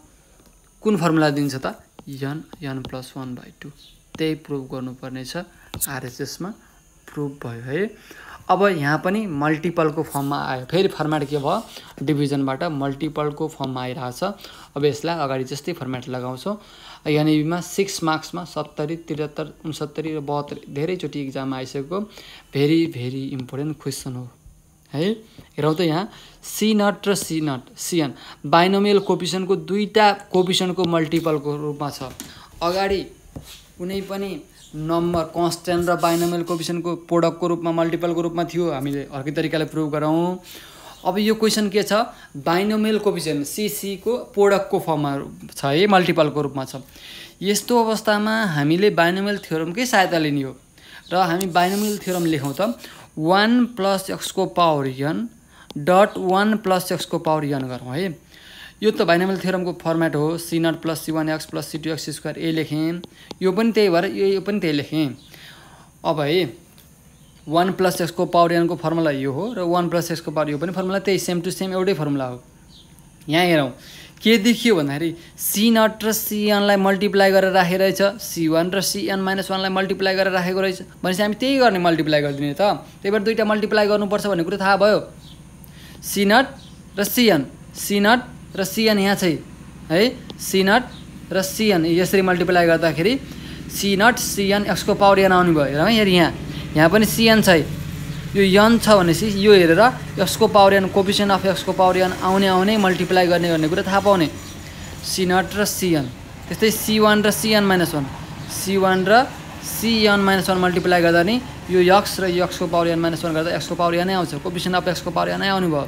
कुन फर्मुला दिन्छ त n n plus one by two त्यही प्रुभ गर्नुपर्नेछ आरएचएसमा प्रुभ भयो है अब यहाँ पनि मल्टिपलको फर्ममा आयो फेरि फर्मेट के भयो डिभिजनबाट मल्टिपलको फर्ममा आइरहेछ अब यसलाई अगाडि जस्तै फर्मेट लगाउँछौँ एनइबीमा सिक्स मार्क्समा सत्तरी त्रिहत्तर उनसत्तरी र बहत्तर धेरैचोटि इक्जाममा आइसकेको भेरी भेरी इम्पोर्टेन्ट क्वेसन हो है हेरौँ त यहाँ सी नट र सी नट सिएन बाइनोमियल कोपिसनको दुईवटा कोपिसनको मल्टिपलको रूपमा छ अगाडि कुनै पनि नम्बर कन्सटेन्ट र बाइनोमियल कोपिसनको प्रोडक्टको रूपमा मल्टिपलको रूपमा थियो हामीले अर्कै तरिकाले प्रुभ गरौँ अब यो क्वेसन के छ बाइनोमियल कोपिसन सिसीको प्रोडक्टको फर्ममा छ है मल्टिपलको रूपमा छ यस्तो अवस्थामा हामीले बाइनोमियल थ्योरमकै सहायता लिने हो र हामी बाइनोमियल थ्योरम लेखौँ त वान प्लस एक्सको power n dot one plus एक्सको पावर यन गरौँ है यो त भाइनामल थ्योरमको फर्मेट हो C not plus C one x plus C two x square ए लेखेँ यो पनि त्यही भएर यो यो पनि त्यही लेखेँ अब है वान प्लस एक्सको पावर यनको फर्मुला यो हो र वान प्लस एक्सको पावर यो पनि फर्मुला त्यही सेम टु सेम एउटै फर्मुला हो यहाँ हेरौँ के देखियो भन्दाखेरि सी नट र सिएनलाई मल्टिप्लाई गरेर राखेको रहेछ सी वान र सिएन माइनस वानलाई मल्टिप्लाई गरेर राखेको रहेछ भनेपछि हामी त्यही गर्ने मल्टिप्लाई गरिदिने त त्यही भएर दुइटा मल्टिप्लाई गर्नुपर्छ भन्ने कुरो थाहा भयो सिनट र सिएन सिनट र सिएन यहाँ चाहिँ है सिनट र सिएन यसरी मल्टिप्लाई गर्दाखेरि सिनट सिएन एक्सको पावर एन आउनु भयो हेरौँ है यहाँ यहाँ पनि सिएन छ है यो यन छ भनेपछि यो हेरेर एक्सको पावर एन कोपिसन अफ एक्सको पावर एन आउने आउने मल्टिप्लाई गर्ने भन्ने कुरा थाहा पाउने सिनट र सियन त्यस्तै सी वान र C n minus one C one र C an minus one multiply गर्दा नि यो यक्स र यक्सको पावर एन माइनस वान गर्दा एक्सको पावर एनै आउँछ कोपिसन अफ एक्सको पावर एनै आउनु भयो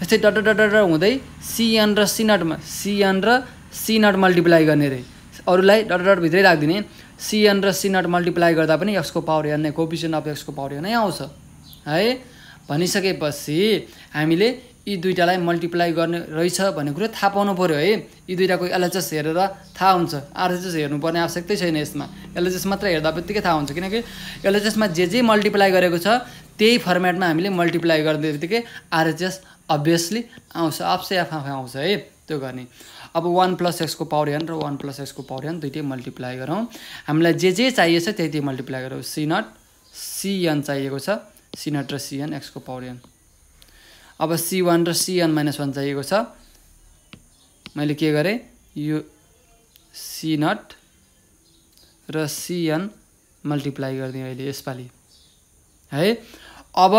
त्यस्तै डट डट डट हुँदै सिएन र सी नटमा सिएन र सी नट मल्टिप्लाई गर्ने रे अरूलाई डट भित्रै राखिदिने सिएन र सी नट मल्टिप्लाई गर्दा पनि एक्सको पावर एन नै कोपिसन अफ एक्सको पावर एनै आउँछ है भनिसकेपछि हामीले यी दुइटालाई मल्टिप्लाई गर्ने रहेछ भन्ने कुरो थाहा पाउनु पऱ्यो है यी दुइटाको एलएचएस हेरेर थाहा हुन्छ आरएचएस हेर्नुपर्ने आवश्यकतै छैन यसमा एलएचएस मात्र हेर्दा बित्तिकै थाहा हुन्छ किनकि एलएचएसमा जे जे मल्टिप्लाई गरेको छ त्यही फर्मेटमा हामीले मल्टिप्लाई गर्ने बित्तिकै आरएचएस अभियसली आउँछ आफसे आफ आफै आउँछ है त्यो गर्ने अब वान प्लस एक्सको पावर एन र वान प्लस एक्सको पावर एन दुइटै मल्टिप्लाई गरौँ हामीलाई जे जे चाहिएछ त्यही त्यही मल्टिप्लाई गरौँ सी नट सिएन चाहिएको छ सी नट र सिएन एक्सको पावर एन अब सी वान र सी एन माइनस वान चाहिएको छ मैले के गरेँ यो सी नट र सिएन मल्टिप्लाई गरिदिएँ अहिले यसपालि है अब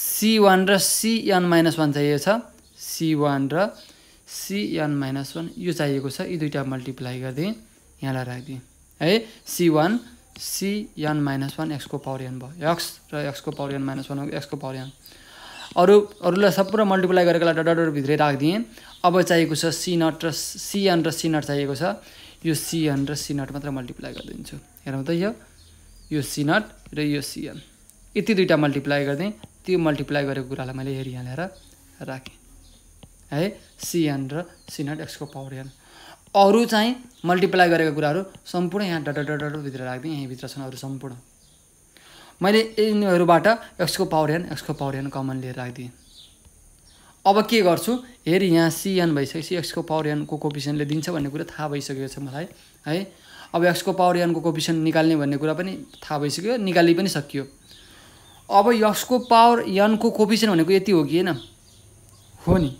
सी वान र सिएन माइनस वान चाहिएको छ सी वान र सिएन माइनस वान यो चाहिएको छ यी दुइटा मल्टिप्लाई गरिदिएँ यहाँलाई राखिदिएँ है C one C n minus one एक्सको पावर एन भयो एक्स र एक्सको पावर एन माइनस वान एक्सको पावर एन अरू अरूलाई सब र मल्टिप्लाई गरेको डट डटहरूभित्रै राखिदिएँ अब चाहिएको छ सी नट र सिएन र सी नट चाहिएको छ यो सिएन र सी नट मात्र मल्टिप्लाई गरिदिन्छु हेरौँ त यो यो सी नट र यो सिएन यति दुइटा मल्टिप्लाई गरिदिएँ त्यो मल्टिप्लाई गरेको कुरालाई मैले हेरि यहाँ ल्याएर राखेँ है सिएन र सी नट एक्सको पावर एन अरू चाहिँ मल्टिप्लाई गरेको कुराहरू सम्पूर्ण यहाँ डट डटभित्र राखिदिएँ यहीँभित्र छन् अरू सम्पूर्ण मैले यिनीहरूबाट एक्सको पावर एन एक्सको पावर एन कमन लिएर राखिदिएँ अब के गर्छु हेर यहाँ सिएन भइसकेपछि एक्सको पावर एनको कोपिसनले दिन्छ भन्ने कुरा थाहा भइसकेको छ मलाई है अब एक्सको पावर एनको कोपिसन निकाल्ने भन्ने कुरा पनि थाहा भइसक्यो निकाली पनि सकियो अब यसको पावर यनको कोपिसन भनेको यति हो कि होइन हो नि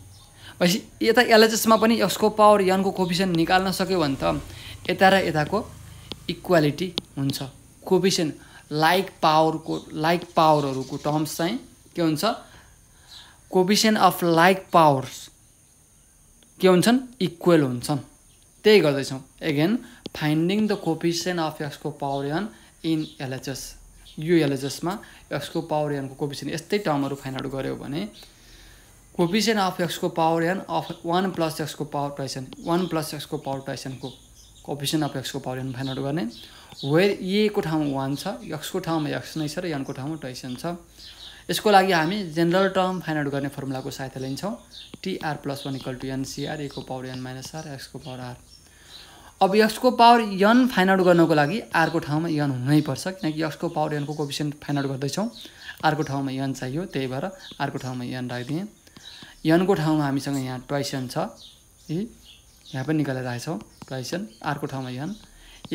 भनेपछि यता एलएचएसमा पनि यसको पावर यनको कोपिसन निकाल्न सक्यो भने त यता र यताको इक्वालिटी हुन्छ कोपिसन लाइक पावरको लाइक पावरहरूको टर्म्स चाहिँ के हुन्छ कोभिसन अफ लाइक पावर्स के हुन्छन् इक्वेल हुन्छन् त्यही गर्दैछौँ again finding the coefficient of एक्सको पावर एन इन एलएचएस यो एलएचएसमा एक्सको पावर एनको कोभिसेन्ट यस्तै टर्महरू फाइन्ड आउट गऱ्यो भने कोभिसेन्ट अफ एक्सको power n of one plus एक्सको पावर टाइसन वान प्लस एक्सको पावर टाइसनको कोभिसेन्ट अफ एक्सको पावर एन फाइन्ड आउट गर्ने वेयर इएको ठाउँमा वान छ यक्सको ठाउँमा यक्स नै छ र यनको ठाउँमा टैसन छ यसको लागि हामी जेनरल टर्म फाइन्ड आउट गर्ने फर्मुलाको सहायता लिन्छौँ T r plus one equal to n C r एको पावर एन माइनस आर एक्सको पावर आर अब यक्सको पावर यन फाइन्ड आउट गर्नको लागि आरको ठाउँमा यन हुनैपर्छ किनकि यक्सको पावर यनको कोपिसन फाइन्ड आउट गर्दैछौँ आरको ठाउँमा यन चाहियो त्यही भएर आरको ठाउँमा यन राखिदिएँ यनको ठाउँमा हामीसँग यहाँ ट्वाइसन छ यी यहाँ पनि निकालेर राखेछौँ ट्वाइसन आरको ठाउँमा यन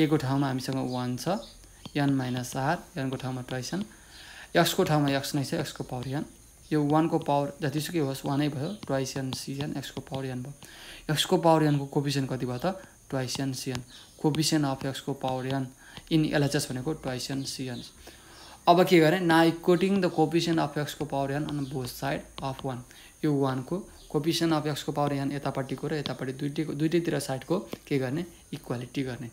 एको ठाउँमा हामीसँग वान छ एन माइनस आर एनको ठाउँमा टैसन एक्सको ठाउँमा एक्स नै छ एक्सको पावर एन यो वानको पावर जतिसुकै होस् वानै भयो ट्वाइस एन सिएन एक्सको पावर एन भयो एक्सको पावर एनको कोपिसियन कति भयो त twice an C n coefficient of एक्सको पावर एन इन एलएचएस भनेको ट्वाइस एन सिएन अब के गरेँ ना इक्वटिङ द कोपिसियन अफ एक्सको power n on both side of one यो वानको कोपिसियन अफ एक्सको पावर एन यतापट्टिको र यतापट्टि दुइटैको दुइटैतिर साइडको के गर्ने इक्वालिटी गर्ने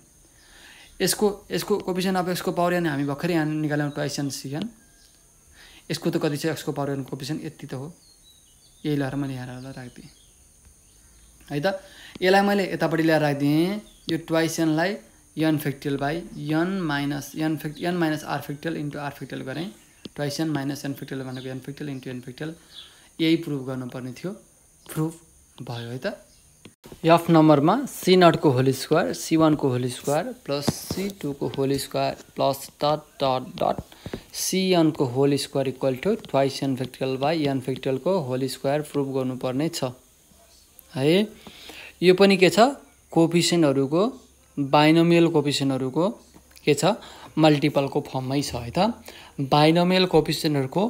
यसको यसको कोपिसन अफ एक्सको पावर एन हामी भर्खरै यहाँ निकाल्यौँ क्वेसन सिजन यसको त कति छ एक्सको पावर एन कोपिसन यति त हो यही लगाएर मैले यहाँ राखिदिएँ है त यसलाई मैले यतापट्टि ल्याएर राखिदिएँ यो ट्वाइस एनलाई n factorial by N minus n factorial n minus r factorial into r factorial गरेँ twice an minus n factorial भनेको n factorial into n factorial यही प्रुभ गर्नुपर्ने थियो प्रुभ भयो है त एफ नम्बरमा सी नटको होल स्क्वायर सी वानको होल स्क्वायर प्लस सी टूको whole square plus dot dot dot C एनको whole square equal to twice n factorial by n फ्याक्टलको होल स्क्वायर प्रुभ गर्नुपर्ने छ है यो पनि के छ कोपिसनहरूको बाइनोमियल कोपिसनहरूको के छ मल्टिपलको फर्ममै छ है त बाइनोमियल कोपिसनहरूको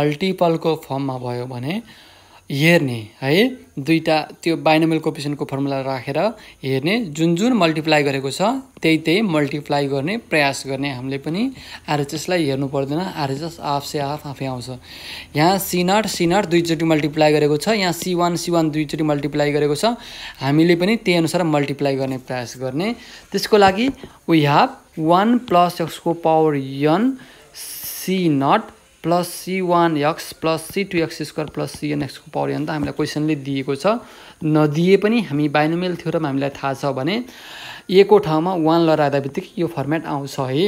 मल्टिपलको फर्ममा भयो भने हेर्ने है दुईवटा त्यो बाइनोमेल कोपिसनको फर्मुला राखेर हेर्ने जुन जुन मल्टिप्लाई गरेको छ त्यही त्यही मल्टिप्लाई गर्ने प्रयास गर्ने हामीले पनि आरएचएसलाई हेर्नु पर्दैन आरएचएस आफ से आफ आफै आउँछ यहाँ सी नट सी नट दुईचोटि मल्टिप्लाई गरेको छ यहाँ सी वान सी वान दुईचोटि मल्टिप्लाई गरेको छ हामीले पनि त्यही अनुसार मल्टिप्लाई गर्ने प्रयास गर्ने त्यसको लागि वी ह्याभ वान प्लस एक्सको power N C not plus C one x plus C two x square plus n एक्सको पावर अन्त हामीलाई क्वेसनले दिएको छ नदिए पनि हामी बाइनोमेल थ्योरम हामीलाई थाहा छ भने एको ठाउँमा वान लडाउँदा बित्तिकै यो फर्मेट आउँछ है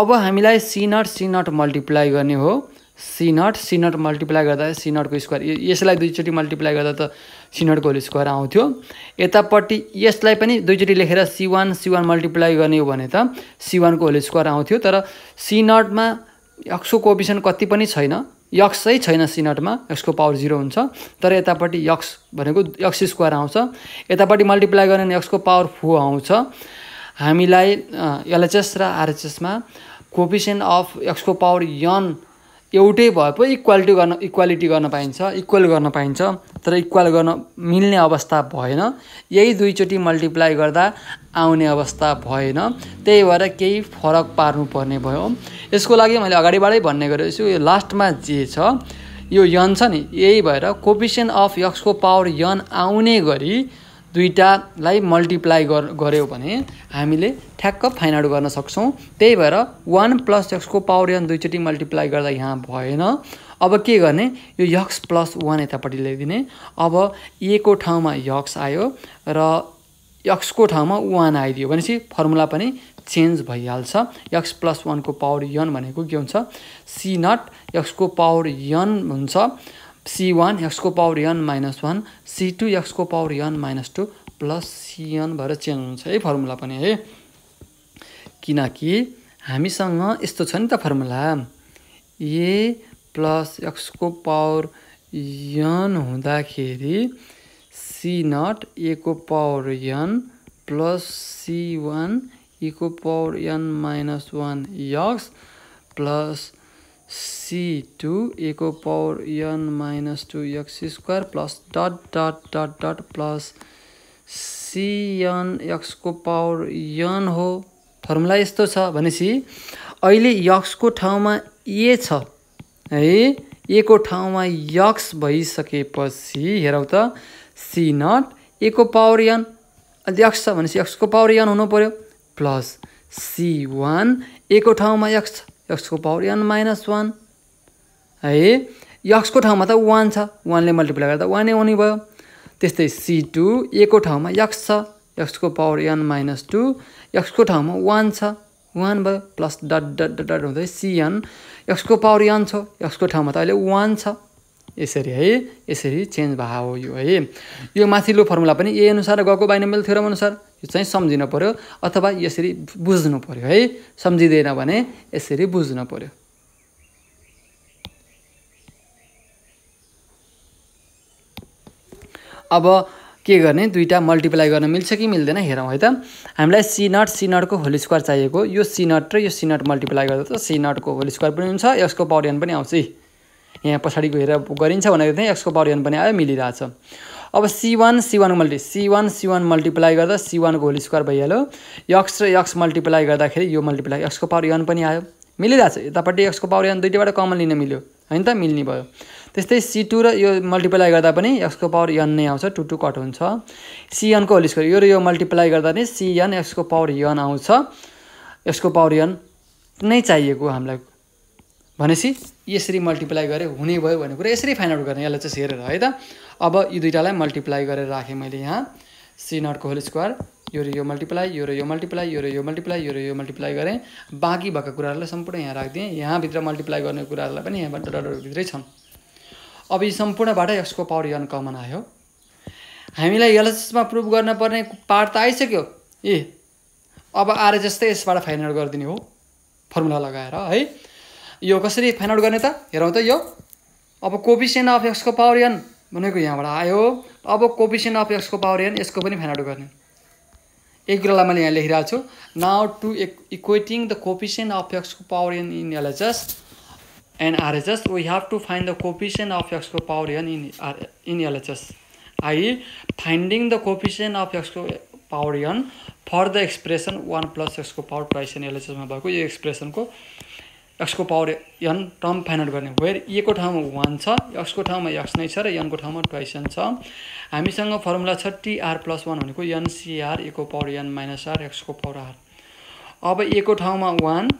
अब हामीलाई C not C naught multiply गर्ने हो C not C naught multiply गर्दा सी नटको स्क्वायर यसलाई दुईचोटि मल्टिप्लाई गर्दा त सी नटको होल स्क्वायर आउँथ्यो यतापट्टि यसलाई पनि दुईचोटि लेखेर C one C one multiply गर्ने हो भने त सी वानको होल स्क्वायर आउँथ्यो तर सी नटमा यक्सको कोपिसन कति पनि छैन यक्सै छैन सिनटमा यक्सको पावर जिरो हुन्छ तर यतापट्टि यक्स भनेको यक्स स्क्वायर आउँछ यतापट्टि मल्टिप्लाई गर्यो भने यक्सको पावर फोर आउँछ हामीलाई एलएचएस र आरएचएसमा कोपिसन अफ यक्सको पावर यन एउटै भए पो इक्वालिटी गर्न इक्वालिटी गर्न पाइन्छ इक्वल गर्न पाइन्छ तर इक्वल गर्न मिल्ने अवस्था भएन यही दुईचोटि मल्टिप्लाई गर्दा आउने अवस्था भएन त्यही भएर केही फरक पार्नुपर्ने भयो यसको लागि मैले अगाडिबाटै भन्ने गरेको छु यो लास्टमा जे छ यो यन छ नि यही भएर कोपिसन अफ यक्सको पावर यन आउने गरी दुईवटालाई मल्टिप्लाई गऱ्यो भने हामीले ठ्याक्क फाइन आउट गर्न सक्छौँ त्यही भएर वान प्लस यक्सको पावर यन दुईचोटि मल्टिप्लाई गर्दा यहाँ भएन अब के गर्ने यो यक्स प्लस वान यतापट्टि ल्याइदिने अब ए ठाउँमा यक्स आयो र यक्सको ठाउँमा वान आइदियो भनेपछि फर्मुला पनि चेन्ज भइहाल्छ एक्स प्लस वानको पावर यन भनेको के हुन्छ सी नट यक्सको पावर यन हुन्छ सी वान एक्सको पावर यन माइनस वान सी टू एक्सको पावर यन माइनस टू प्लस सिएन भएर चेन्ज हुन्छ है फर्मुला पनि है किनकि हामीसँग यस्तो छ नि त फर्मुला ए प्लस एक्सको पावर यन हुँदाखेरि सी नट एको power n plus C one इको power an minus one x plus C two एको power an minus two x square plus dot dot dot dot plus C n यक्सको power n हो formula यस्तो छ भनेपछि अहिले यक्सको ठाउँमा ए छ है एको ठाउँमा यक्स भइसकेपछि हेरौँ त सी नट ए को पावर यन अन्त यक्स छ भनेपछि एक्सको पावर यन हुनु पऱ्यो प्लस सी वान ए को ठाउँमा यक्स छ यक्सको पावर यन माइनस वान है यक्सको ठाउँमा त वान छ वानले मल्टिप्लाई गर्दा वानै हुने भयो त्यस्तै सी टू ए को ठाउँमा यक्स छ यक्सको पावर यन माइनस टू यक्सको ठाउँमा वान छ वान भयो प्लस डट डट डट हुँदै सिएन यक्सको पावर यन छ यक्सको ठाउँमा त अहिले वान छ यसरी है यसरी चेन्ज भएको हो यो है यो माथिल्लो फर्मुला पनि ए अनुसार गएको बाइनोमियल थ्योरम अनुसार यो चाहिँ सम्झिनु पऱ्यो अथवा यसरी बुझ्नु पऱ्यो है सम्झिँदैन भने यसरी बुझ्नु पऱ्यो अब के गर्ने दुईवटा मल्टिप्लाई गर्न मिल्छ कि मिल्दैन हेरौँ है त हामीलाई सी नट सी नटको होल स्क्वायर चाहिएको यो सी नट र यो सी नट मल्टिप्लाई गर्दा त सी नटको होल स्क्वायर पनि हुन्छ यसको पावर एन पनि आउँछ है यहाँ पछाडि गएर गरिन्छ भनेर चाहिँ एक्सको पावर यन पनि आयो मिलिरहेछ अब C one C one multi C one C one multiply गर्दा सी वानको होल स्क्वायर भइहाल्यो यक्स र यक्स मल्टिप्लाई गर्दाखेरि यो मल्टिप्लाई एक्सको पावर यन पनि आयो मिलिरहेछ यतापट्टि एक्सको पावर यन दुइटैबाट कमन लिन मिल्यो होइन त मिल्ने भयो त्यस्तै सी टू र यो मल्टिप्लाई गर्दा पनि एक्सको पावर यन नै आउँछ टु टू कट हुन्छ सिएनको होल स्क्वायर यो र यो मल्टिप्लाई गर्दा नै सिएन एक्सको पावर यन आउँछ यसको पावर यन नै चाहिएको हामीलाई भनेपछि यसरी मल्टिप्लाई गरेँ हुने भयो भन्ने कुरा यसरी फाइन्ड आउट गर्ने यसलाई चाहिँ हेरेर है त अब यो दुइटालाई मल्टिप्लाई गरेर राखेँ मैले यहाँ सी नटको होल स्क्वायर यो र यो मल्टिप्लाई यो र यो मल्टिप्लाई यो र यो मल्टिप्लाई यो र यो मल्टिप्लाई गरेँ बाँकी भएको कुराहरूलाई सम्पूर्ण यहाँ राखिदिएँ यहाँभित्र मल्टिप्लाई गर्ने कुराहरूलाई पनि यहाँबाट डरभित्रै छन् अब यो सम्पूर्णबाट यसको पावर यन कमन आयो हामीलाई यसमा प्रुभ गर्न पर्ने पार्ट त आइसक्यो ए अब आएर जस्तै यसबाट आउट गरिदिने हो फर्मुला लगाएर है यो कसरी फाइन आउट गर्ने त हेरौँ त यो अब कोपिसियन अफ एक्सको पावर एन भनेको यहाँबाट आयो अब कोपिसियन अफ एक्सको पावर एन यसको पनि फाइन आउट गर्ने एक कुरालाई मैले यहाँ लेखिरहेको छु now to equating the coefficient of एक्सको power an in LHS and RHS we have to find the coefficient of एक्सको power an in r in LHS I finding the coefficient of एक्सको power n for the expression one plus एक्सको power प्राइस n एलएचएसमा भएको यो एक्सप्रेसनको एक्सको power n term find out गर्ने वेयर एको e ठाउँमा वान छ एक्सको ठाउँमा एक्स नै छ र यनको ठाउँमा एन छ हामीसँग फर्मुला छ टिआर प्लस वान भनेको एनसिआर एको e power an minus are एक्सको पावर आर अब एको e ठाउँमा वान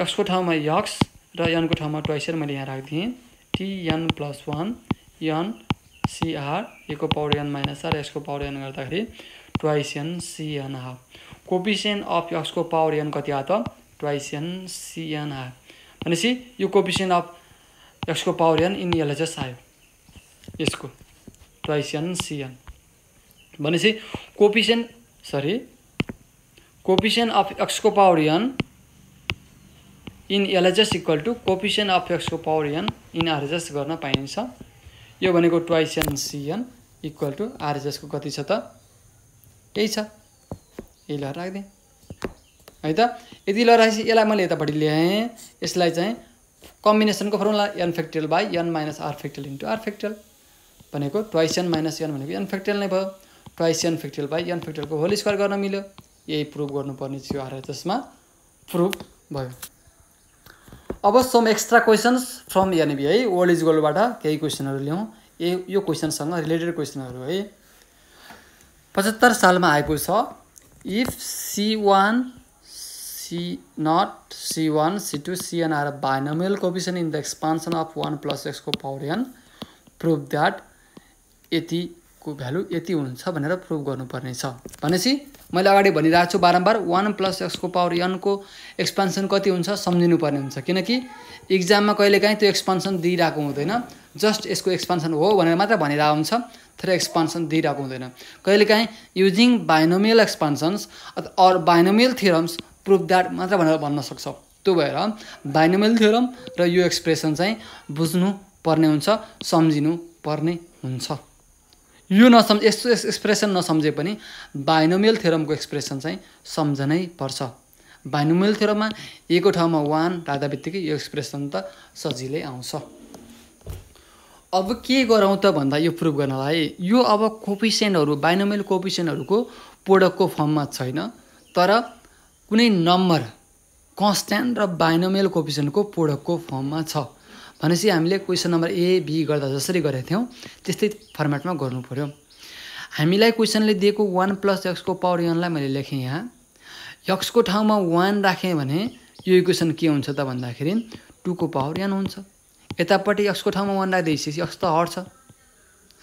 एक्सको ठाउँमा यक्स र यनको ठाउँमा एन मैले यहाँ राखिदिएँ T N plus one N C R एको पावर एन माइनस आर एक्सको पावर एन गर्दाखेरि twice an C N half coefficient of एक्सको पावर एन कति आयो त ट्वाइस एन सिएन आयो भनेपछि यो कोपिसियन अफ एक्सको पावर एन इन एलएचएस आयो यसको ट्वाइस एन सिएन भनेपछि कोपिसियन सरी कोपिसियन अफ एक्सको power an in LHS equal to coefficient of एक्सको पावर एन इन आरएचएस गर्न पाइन्छ यो भनेको twice an C N equal to आरएचएसको कति छ त त्यही छ यही ल राखिदिएँ है त यदि लगाएपछि यसलाई मैले यतापट्टि ल्याएँ यसलाई चाहिँ कम्बिनेसनको formula N factorial by an minus R factorial into are factorial भनेको ट्वाइस एन माइनस एन भनेको एन फ्याक्टरियल नै भयो twice N factorial by N फ्याक्टरियलको होल स्क्वायर गर्न मिल्यो यही प्रुभ गर्नुपर्ने थियो आएर त्यसमा प्रुभ भयो अब some extra questions from N B है वर्ल्ड इज गोल्डबाट केही क्वेसनहरू ल्याउँ ए यो क्वेसनसँग रिलेटेड क्वेसनहरू है पचहत्तर सालमा आएको छ if C one C C C C1, C2, Cn are binomial coefficient in in the expansion of one plus एक्सको पावर एन प्रुभ द्याट यतिको भ्यालु यति हुन्छ भनेर प्रुभ गर्नुपर्ने छ भनेपछि मैले अगाडि भनिरहेको छु बारम्बार वान प्लस एक्सको पावर एनको एक्सपान्सन कति हुन्छ सम्झिनुपर्ने हुन्छ किनकि इक्जाममा कहिलेकाहीँ त्यो एक्सपान्सन दिइरहेको हुँदैन जस्ट यसको एक्सपान्सन हो भनेर मात्र भनिरहेको हुन्छ तर एक्सपान्सन दिइरहेको हुँदैन कहिलेकाहीँ using binomial expansions or binomial theorems proof that मात्र भनेर भन्न सक्छौँ त्यो भएर बाइनोमेल थ्योरम र यो एक्सप्रेसन चाहिँ बुझ्नु पर्ने हुन्छ सम्झिनु पर्ने हुन्छ यो नसम्झ यस्तो एक्सप्रेसन नसम्झे पनि बाइनोमेल थ्योरमको एक्सप्रेसन चाहिँ सम्झनै पर्छ बाइनोमेल थ्योरममा एकको ठाउँमा वान राख्दा बित्तिकै यो एक्सप्रेसन त सजिलै आउँछ अब के गरौँ त भन्दा यो प्रुभ गर्नलाई यो अब कोपिसेन्टहरू बाइनोमेल कोपिसेन्टहरूको प्रोडक्टको फर्ममा छैन तर कुनै नम्बर कन्सट्यान्ट र बाइनोमियल कोपिसनको प्रोडक्टको फर्ममा छ भनेपछि हामीले क्वेसन नम्बर ए बी गर्दा जसरी गरेका थियौँ त्यस्तै फर्मेटमा गर्नु पऱ्यो हामीलाई क्वेसनले दिएको वान प्लस एक्सको पावर यनलाई मैले लेखेँ यहाँ एक्सको ठाउँमा वान राखेँ भने यो इक्वेसन के हुन्छ त भन्दाखेरि टूको पावर यन हुन्छ यतापट्टि एक्सको ठाउँमा वान राखिदिएपछि एक्स त हट्छ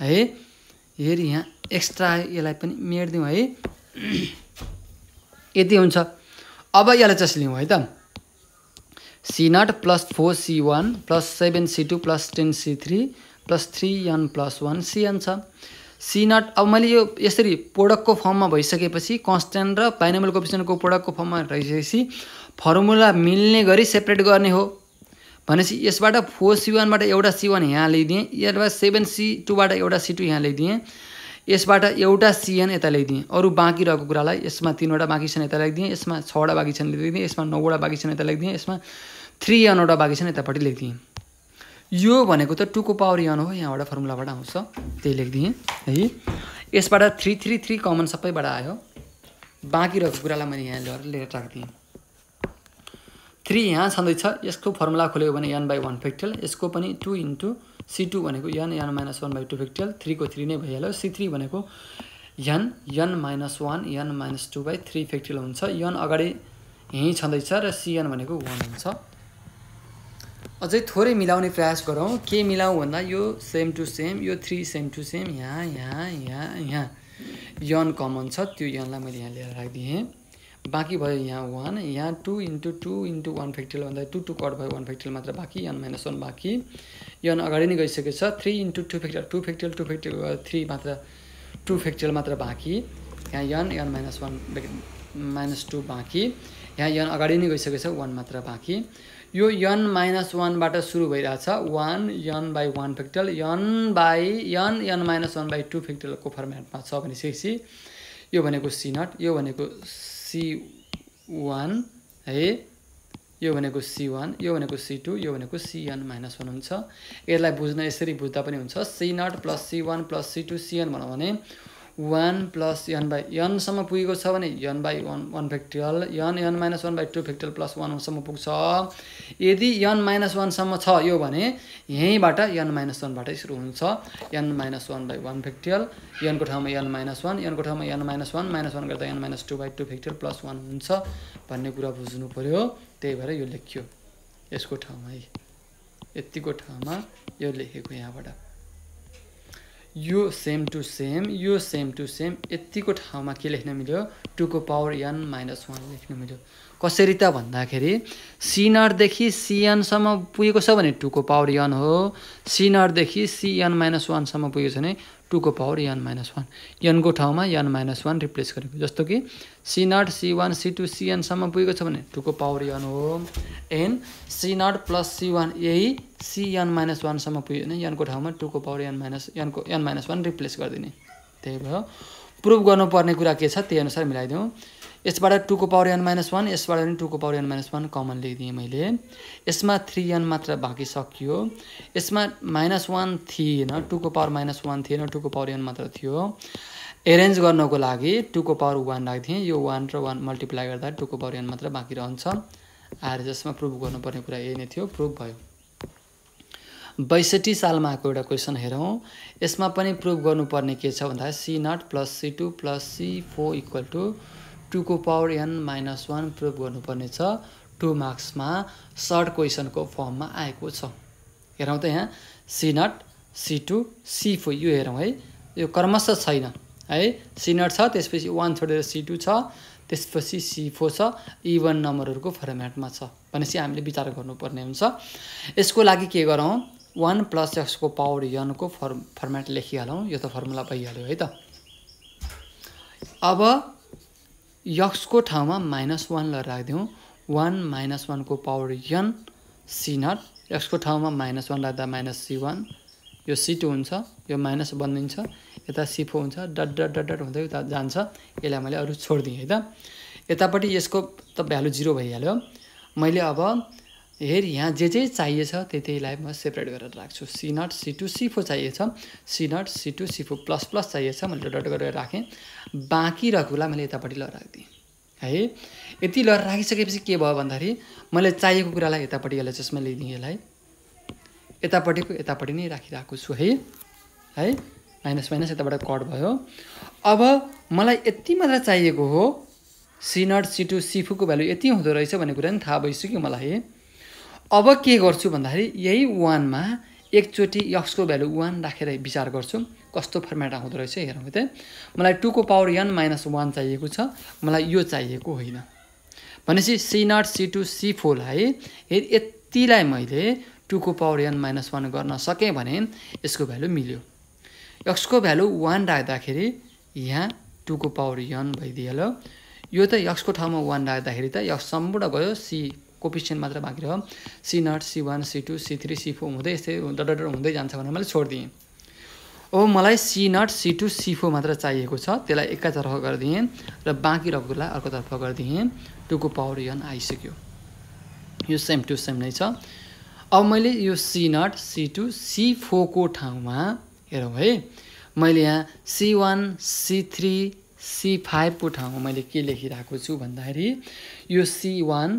है हेरि यहाँ एक्स्ट्रा यसलाई पनि मेटिदिउँ है यति हुन्छ अब यसलाई जस्ट लिउँ है त C not plus four C one plus seven C two plus ten C three plus three N plus one C N छ सी नट अब मैले यो यसरी प्रोडक्टको फर्ममा भइसकेपछि कन्सटेन्ट र बाइनामल कोपिसनको प्रोडक्टको फर्ममा रहेपछि फर्मुला मिल्ने गरी सेपरेट गर्ने हो भनेपछि यसबाट फोर सी वानबाट एउटा सी वान यहाँ ल्याइदिएँ यसबाट सेभेन सी टूबाट एउटा सी टू यहाँ ल्याइदिएँ यसबाट एउटा सिएन यता लेखिदिएँ अरू बाँकी रहेको कुरालाई यसमा तिनवटा बाँकी छन् यता लेखिदिएँ यसमा छवटा बाँकी छन् लेखिदिएँ यसमा नौवटा बाँकी छन् यता लेखिदिएँ यसमा थ्री एनवटा बाँकी छन् यतापट्टि लेखिदिएँ यो भनेको त टुको पावर यन हो यहाँबाट फर्मुलाबाट आउँछ त्यही लेखिदिएँ है यसबाट थ्री थ्री थ्री कमन सबैबाट आयो बाँकी रहेको कुरालाई मैले यहाँ ल्याएर लिएर राखिदिएँ थ्री यहाँ छँदैछ यसको फर्मुला खोल्यो भने एन बाई वान फ्याक्टल यसको पनि टू इन्टु सी टू भनेको यन यन minus one by two factorial थ्रीको थ्री नै भइहाल्यो सी थ्री भनेको यन यन minus one N minus two by three factorial हुन्छ यन अगाडि यहीँ छँदैछ र सिएन भनेको वान हुन्छ अझै थोरै मिलाउने प्रयास गरौँ के मिलाउँ भन्दा यो सेम टु सेम यो थ्री सेम टु सेम यहाँ यहाँ यहाँ यहाँ यन कमन छ त्यो यनलाई मैले यहाँ लिएर राखिदिएँ बाँकी भयो यहाँ वान यहाँ two into two into one factorial भन्दा टू टू कट भयो वान फेक्टियल मात्र बाँकी यन माइनस वान बाँकी यो अगाडि नै गइसकेको छ three into two factorial two factorial two factorial three मात्र टू फ्याक्ट्रियल मात्र बाँकी यहाँ यन यन माइनस वान माइनस टू बाँकी यहाँ यन अगाडि नै गइसकेको छ वान मात्र बाँकी यो यन माइनस वानबाट सुरु भइरहेछ one N by one factorial N by N N minus one by two फ्याक्ट्रियलको फर्मेटमा छ भनेपछि यो भनेको सी नट यो भनेको सी वान है यो भनेको सी वान यो भनेको सी टू यो भनेको सिएन माइनस वान हुन्छ यसलाई बुझ्न यसरी बुझ्दा पनि हुन्छ C not plus C one plus C two C N भनौँ भने वान प्लस यन बाई यनसम्म पुगेको छ भने N by one one factorial N N minus one by two factorial plus वानसम्म पुग्छ यदि यन माइनस वानसम्म छ यो भने यहीँबाट यन माइनस वानबाटै सुरु हुन्छ N minus one by one factorial यनको ठाउँमा यन माइनस वान यनको ठाउँमा यन माइनस वान माइनस वान गर्दा यन minus two by two factorial plus one हुन्छ भन्ने कुरा बुझ्नु पऱ्यो त्यही भएर यो लेखियो यसको ठाउँमा है यतिको ठाउँमा यो लेखेको यहाँबाट यो सेम टु सेम यो सेम टु सेम यतिको ठाउँमा के लेख्न मिल्यो टुको पावर एन माइनस वान लेख्न मिल्यो कसरी त भन्दाखेरि सिनरदेखि सिएनसम्म पुगेको छ भने टुको पावर एन हो सिनरदेखि सिएन माइनस वानसम्म पुगेको छ भने टुको पावर एन माइनस वान एनको ठाउँमा एन माइनस वान रिप्लेस गरेको जस्तो कि C naught C one C two सिएनसम्म पुगेको छ भने टुको पावर एन हो N C naught plus C one यही सी एन माइनस वानसम्म पुग्यो भने यनको ठाउँमा टूको पावर एन माइनस एनको एन माइनस वान रिप्लेस गरिदिने त्यही भयो प्रुभ गर्नुपर्ने कुरा के छ त्यही अनुसार मिलाइदिउँ यसबाट टूको पावर एन माइनस वान यसबाट पनि टूको power an minus one common लेखिदिएँ मैले यसमा थ्री एन मात्र बाँकी सकियो यसमा माइनस वान थिएन टूको पावर माइनस वान थिएन टूको पावर एन मात्र थियो एरेन्ज गर्नको लागि टूको पावर वान राखिदिएँ यो वान र वान मल्टिप्लाई गर्दा टूको पावर एन मात्र बाँकी रहन्छ आएर जसमा प्रुभ गर्नुपर्ने कुरा यही नै थियो प्रुभ भयो बैसठी सालमा आएको एउटा क्वेसन हेरौँ यसमा पनि प्रुभ गर्नुपर्ने के छ भन्दा C not plus C two plus C four equal to टूको power an minus one prove गर्नुपर्ने छ टु मार्क्समा सर्ट क्वेसनको फर्ममा आएको छ हेरौँ त यहाँ C not C two C four यो हेरौँ है यो कर्मश छैन है सी नट छ त्यसपछि वान छोडेर सी टू छ त्यसपछि सी फोर छ इभन नम्बरहरूको फर्मेटमा छ भनेपछि हामीले विचार गर्नुपर्ने हुन्छ यसको लागि के गरौँ वान प्लस एक्सको पावर यनको फर्म फर्मेट लेखिहालौँ यो त फर्मुला भइहाल्यो है त अब यक्सको ठाउँमा माइनस वानलाई राखिदिउँ वान माइनस वानको पावर यन सी नट एक्सको ठाउँमा माइनस वान राख्दा माइनस सी वान यो सी टू हुन्छ यो माइनस बनिन्छ यता सी फोर हुन्छ डट डट डट डट हुँदै उता जान्छ यसलाई मैले अरू छोडिदिएँ है त यतापट्टि यसको त भ्यालु जिरो भइहाल्यो मैले अब हेर यहाँ जे जे चाहिएछ त्यही त्यहीलाई म सेपरेट गरेर राख्छु C not C two C four चाहिएछ C not C two C four plus plus चाहिएछ मैले डट गरेर राखेँ बाँकी रहेकोलाई मैले यतापट्टि ल राखिदिएँ है यति ल राखिसकेपछि के भयो भन्दाखेरि मैले चाहिएको कुरालाई यतापट्टि यसलाई जसमा लेखिदिएँ यसलाई यतापट्टिको यतापट्टि नै राखिरहेको छु है है माइनस माइनस यताबाट कट भयो अब मलाई यति मात्र चाहिएको हो C not C two C फोरको भ्यालु यति हुँदो रहेछ भन्ने कुरा नि थाहा भइसक्यो मलाई है अब के गर्छु भन्दाखेरि यही वानमा एकचोटि यक्सको भ्यालु वान राखेर विचार गर्छु कस्तो फर्मेट आउँदो रहेछ हेरौँ त मलाई टूको पावर एन माइनस वान चाहिएको छ मलाई यो चाहिएको होइन भनेपछि C not C two C फोरलाई यदि यतिलाई मैले टूको पावर एन माइनस वान गर्न सकेँ भने यसको भ्यालु मिल्यो यक्सको भ्यालु वान राख्दाखेरि यहाँ टूको पावर एन भइदियो यो त यक्सको ठाउँमा वान राख्दाखेरि त यक्स सम्पूर्ण गयो सी कोपिसियन मात्र बाँकी रह्यो C not C one C two C three C four हुँदै यस्तै डर हुँदै जान्छ भनेर मैले छोडिदिएँ ओ मलाई C not C two C four मात्र चाहिएको छ त्यसलाई एकातर्फ गरिदिएँ र बाँकी रगुलाई अर्कोतर्फ गरिदिएँ टुको पावर यन आइसक्यो यो सेम टु सेम नै छ अब मैले यो C not C two C फोरको ठाउँमा हेरौँ है मैले यहाँ C one C three C फाइभको ठाउँमा मैले के लेखिरहेको छु भन्दाखेरि यो सी वान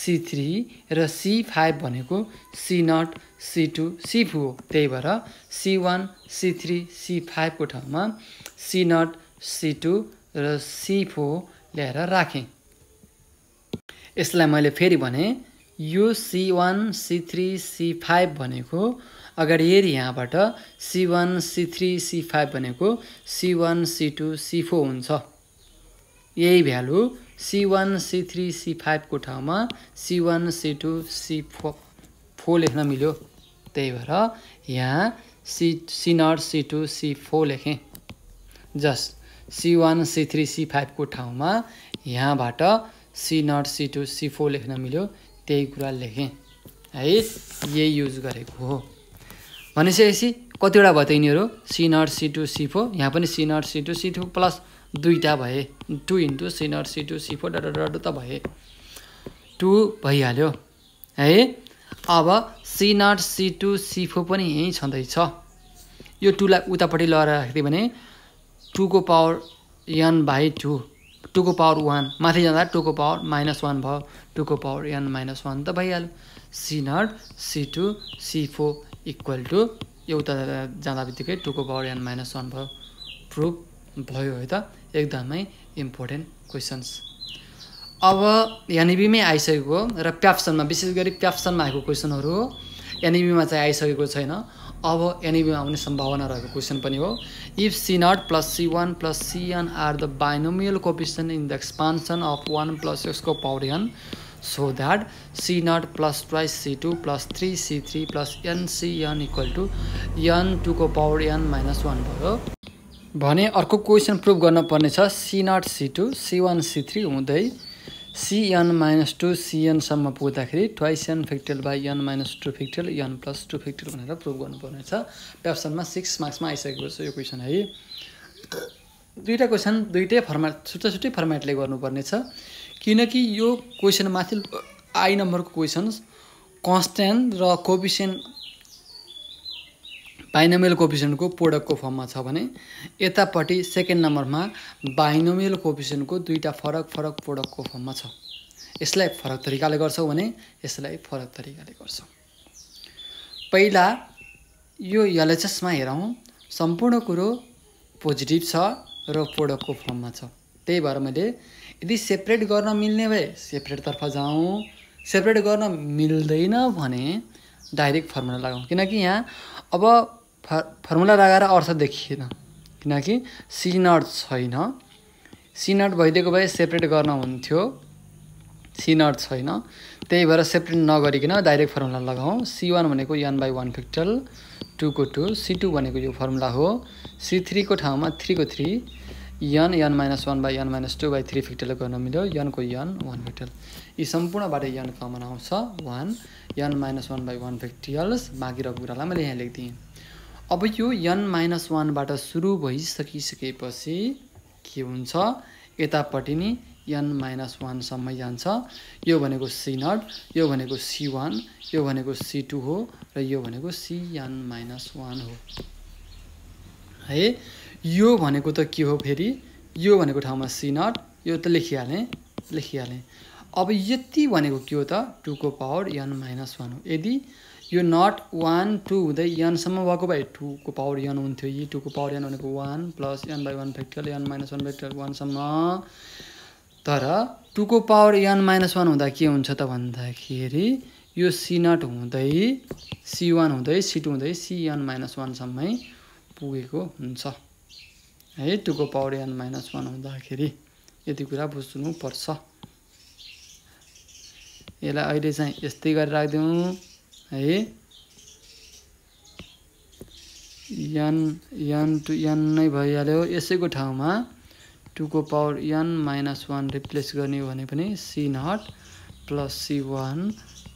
सी थ्री र सी फाइभ भनेको C not C two C हो त्यही भएर C one C three C फाइभको ठाउँमा सी नट सी टू र सी फोर ल्याएर राखेँ यसलाई मैले फेरि भने यो C one C three C five भनेको अगाडि हेरि यहाँबाट C one C three C five भनेको C one C two C four हुन्छ यही value C one C three C फाइभको ठाउँमा C one C two C four four लेख्न मिल्यो त्यही भएर यहाँ C C not C two C four लेखेँ just C one C three C फाइभको ठाउँमा यहाँबाट C not C two C four लेख्न मिल्यो त्यही कुरा लेखेँ है यही युज गरेको हो भनेपछि कतिवटा भयो त यिनीहरू C not C two C four यहाँ पनि C not C two C two plus दुईवटा भए two into C not C two C four dot dot त भए टु भइहाल्यो है अब C not C two C फोर पनि यहीँ छँदैछ यो टुलाई उतापट्टि लगाएर राख्दियो भने टुको पावर एन बाई टू टुको पावर वान माथि जाँदा टुको पावर माइनस वान भयो टुको पावर एन माइनस वान त भइहाल्यो C not C two C four equal to यो उता जाँदा बित्तिकै टुको पावर एन माइनस वान भयो प्रुभ भयो है त एकदमै इम्पोर्टेन्ट क्वेसन्स अब एनइबीमै आइसकेको र प्याप्सनमा विशेष गरी प्याप्सनमा आएको क्वेसनहरू हो एनइबीमा चाहिँ आइसकेको छैन अब एनइबीमा आउने सम्भावना रहेको क्वेसन पनि हो if C not plus C one plus C C N are the binomial coefficient in the expansion of one plus एक्सको power N so that C not plus twice C two plus three C three plus an C an equal to N टूको power an minus one भयो भने अर्को question prove गर्नुपर्नेछ C not C two C one C three हुँदै C N minus two सिएनसम्म पुग्दाखेरि twice N factorial by an minus two factorial N plus two factorial भनेर prove गर्नुपर्नेछ प्यासनमा सिक्स मार्क्समा आइसकेको छ यो क्वेसन है दुईवटा क्वेसन दुइटै फर्मेट छुट्टा छुट्टै फर्मेटले गर्नुपर्नेछ किनकि यो क्वेसन माथि आई नम्बरको क्वेसन कन्सटेन्ट र कोपिसेन्ट बाइनोमियल कोपिसनको प्रोडक्टको फर्ममा छ भने यतापट्टि सेकेन्ड नम्बरमा बाइनोमियल कोपिसनको दुईवटा फरक फरक प्रोडक्टको फर्ममा छ यसलाई फरक तरिकाले गर्छौँ भने यसलाई फरक तरिकाले गर्छौँ पहिला यो यलएचएसमा हेरौँ सम्पूर्ण कुरो पोजिटिभ छ र प्रोडक्टको फर्ममा छ त्यही भएर मैले यदि सेपरेट गर्न मिल्ने भए सेपरेटतर्फ जाउँ सेपरेट गर्न मिल्दैन भने डाइरेक्ट फर्मुला लगाउँ किनकि यहाँ अब फर फर्मुला लगाएर अर्थ देखिएन किनकि सिनट छैन सिनट भइदिएको भए सेपरेट गर्न हुन्थ्यो सिनट छैन त्यही भएर सेपरेट नगरिकन डाइरेक्ट फर्मुला लगाऊँ सी वान भनेको यन बाई वान फिक्टल टूको टू सी टू भनेको यो फर्मुला हो सी थ्रीको ठाउँमा थ्रीको three N N minus one by N minus two by three factorial गर्न मिल्यो यनको यन वान फिक्टल यी सम्पूर्णबाट यन कमन आउँछ one N minus one by one factorials बाँकी र कुरालाई मैले यहाँ लेखिदिएँ अब यो यन माइनस वानबाट सुरु भइसकिसकेपछि के हुन्छ यतापट्टि नि यन माइनस वानसम्म जान्छ यो भनेको सी नट यो भनेको सी वान यो भनेको सी टू हो र यो भनेको सी यन माइनस वान हो है यो भनेको त के हो फेरि यो भनेको ठाउँमा सी नट यो त लेखिहालेँ लेखिहालेँ अब यति भनेको के हो त टुको पावर यन माइनस वान हो यदि यो नट वान टू हुँदै यनसम्म भएको भाइ टूको पावर यन हुन्थ्यो यी टूको पावर यन भनेको one plus N by one factorial n minus one factor वानसम्म तर टूको पावर यन माइनस वान हुँदा के हुन्छ त भन्दाखेरि यो सी नट हुँदै सी वान हुँदै सी टू हुँदै सी एन माइनस वानसम्मै पुगेको हुन्छ है टूको पावर एन माइनस वान हुँदाखेरि यति कुरा बुझ्नुपर्छ यसलाई अहिले चाहिँ यस्तै गरेर राखिदिउँ है यन यन टु यन नै भइहाल्यो यसैको ठाउँमा टुको पावर यन माइनस वान रिप्लेस गर्ने हो भने पनि C not plus C one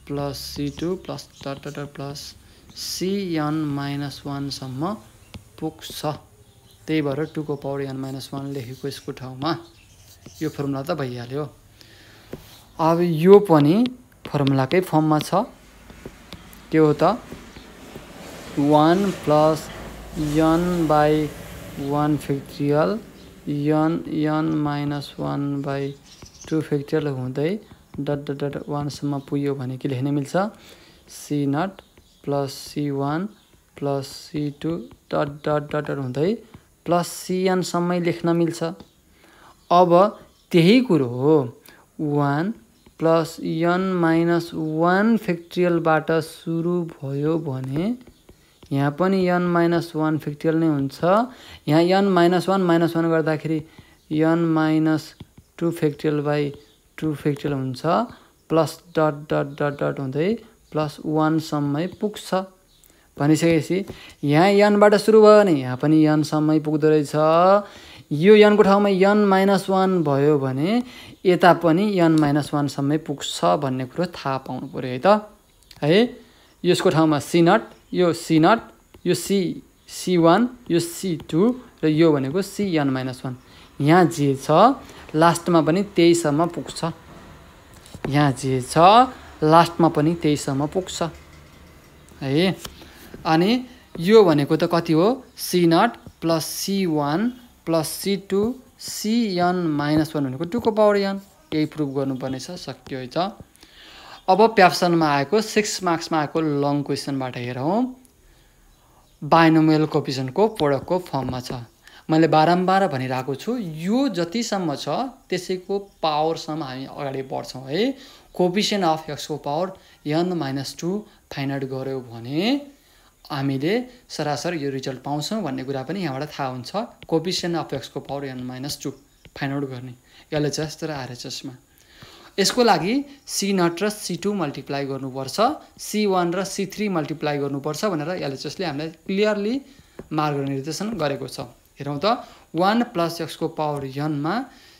plus C two plus टाटा प्लस सी यन माइनस वानसम्म पुग्छ त्यही भएर टुको पावर यन माइनस वान लेखेको यसको ठाउँमा यो फर्मुला त भइहाल्यो अब यो पनि फर्मुलाकै फर्ममा छ के हो त one plus N by one factorial N N minus one by two factorial हुँदै डट डट डट वानसम्म पुग्यो भने के लेख्न मिल्छ C not plus C one plus C two dot dot dot हुँदै प्लस सिएनसम्मै लेख्न मिल्छ अब त्यही कुरो हो one plus n minus one फ्याक्ट्रियलबाट सुरु भयो भने यहाँ पनि यन माइनस वान फ्याक्ट्रियल नै हुन्छ यहाँ n minus one minus one गर्दाखेरि n minus two factorial by two factorial हुन्छ plus dot dot dot dot हुँदै प्लस वानसम्मै पुग्छ भनिसकेपछि यहाँ यनबाट सुरु भयो भने यहाँ पनि यनसम्मै पुग्दो रहेछ यो यनको ठाउँमा यन माइनस वान भयो भने यता पनि यन माइनस वानसम्मै पुग्छ भन्ने कुरो थाहा पाउनु पऱ्यो है त है यसको ठाउँमा सिनट यो सिनट यो सी सी वान यो सी टू र यो भनेको सी यन माइनस वान यहाँ जे छ लास्टमा पनि त्यहीसम्म पुग्छ यहाँ जे छ लास्टमा पनि त्यहीसम्म पुग्छ है अनि यो भनेको त कति हो C not plus C one plus C two C n minus one भनेको टूको पावर एन यही प्रुभ गर्नुपर्ने छ सकियो त अब प्याप्सनमा आएको सिक्स मार्क्समा आएको लङ क्वेसनबाट हेरौँ बाइनोमियल कोपिसनको प्रोडक्टको फर्ममा छ मैले बारम्बार भनिरहेको छु यो जतिसम्म छ त्यसैको पावरसम्म हामी अगाडि बढ्छौँ है कोपिसन अफ एक्सको power an minus two find out गऱ्यो भने हामीले सरासर यो रिजल्ट पाउँछौँ भन्ने कुरा पनि यहाँबाट थाहा हुन्छ कोपिसियन अफ एक्सको power an minus two find out गर्ने एलएचएस र आरएचएसमा यसको लागि सी नट र सी टू मल्टिप्लाई गर्नुपर्छ सी वान र सी थ्री मल्टिप्लाई गर्नुपर्छ भनेर एलएचएसले हामीलाई क्लियरली मार्ग निर्देशन गरेको छ हेरौँ त वान प्लस एक्सको पावर यनमा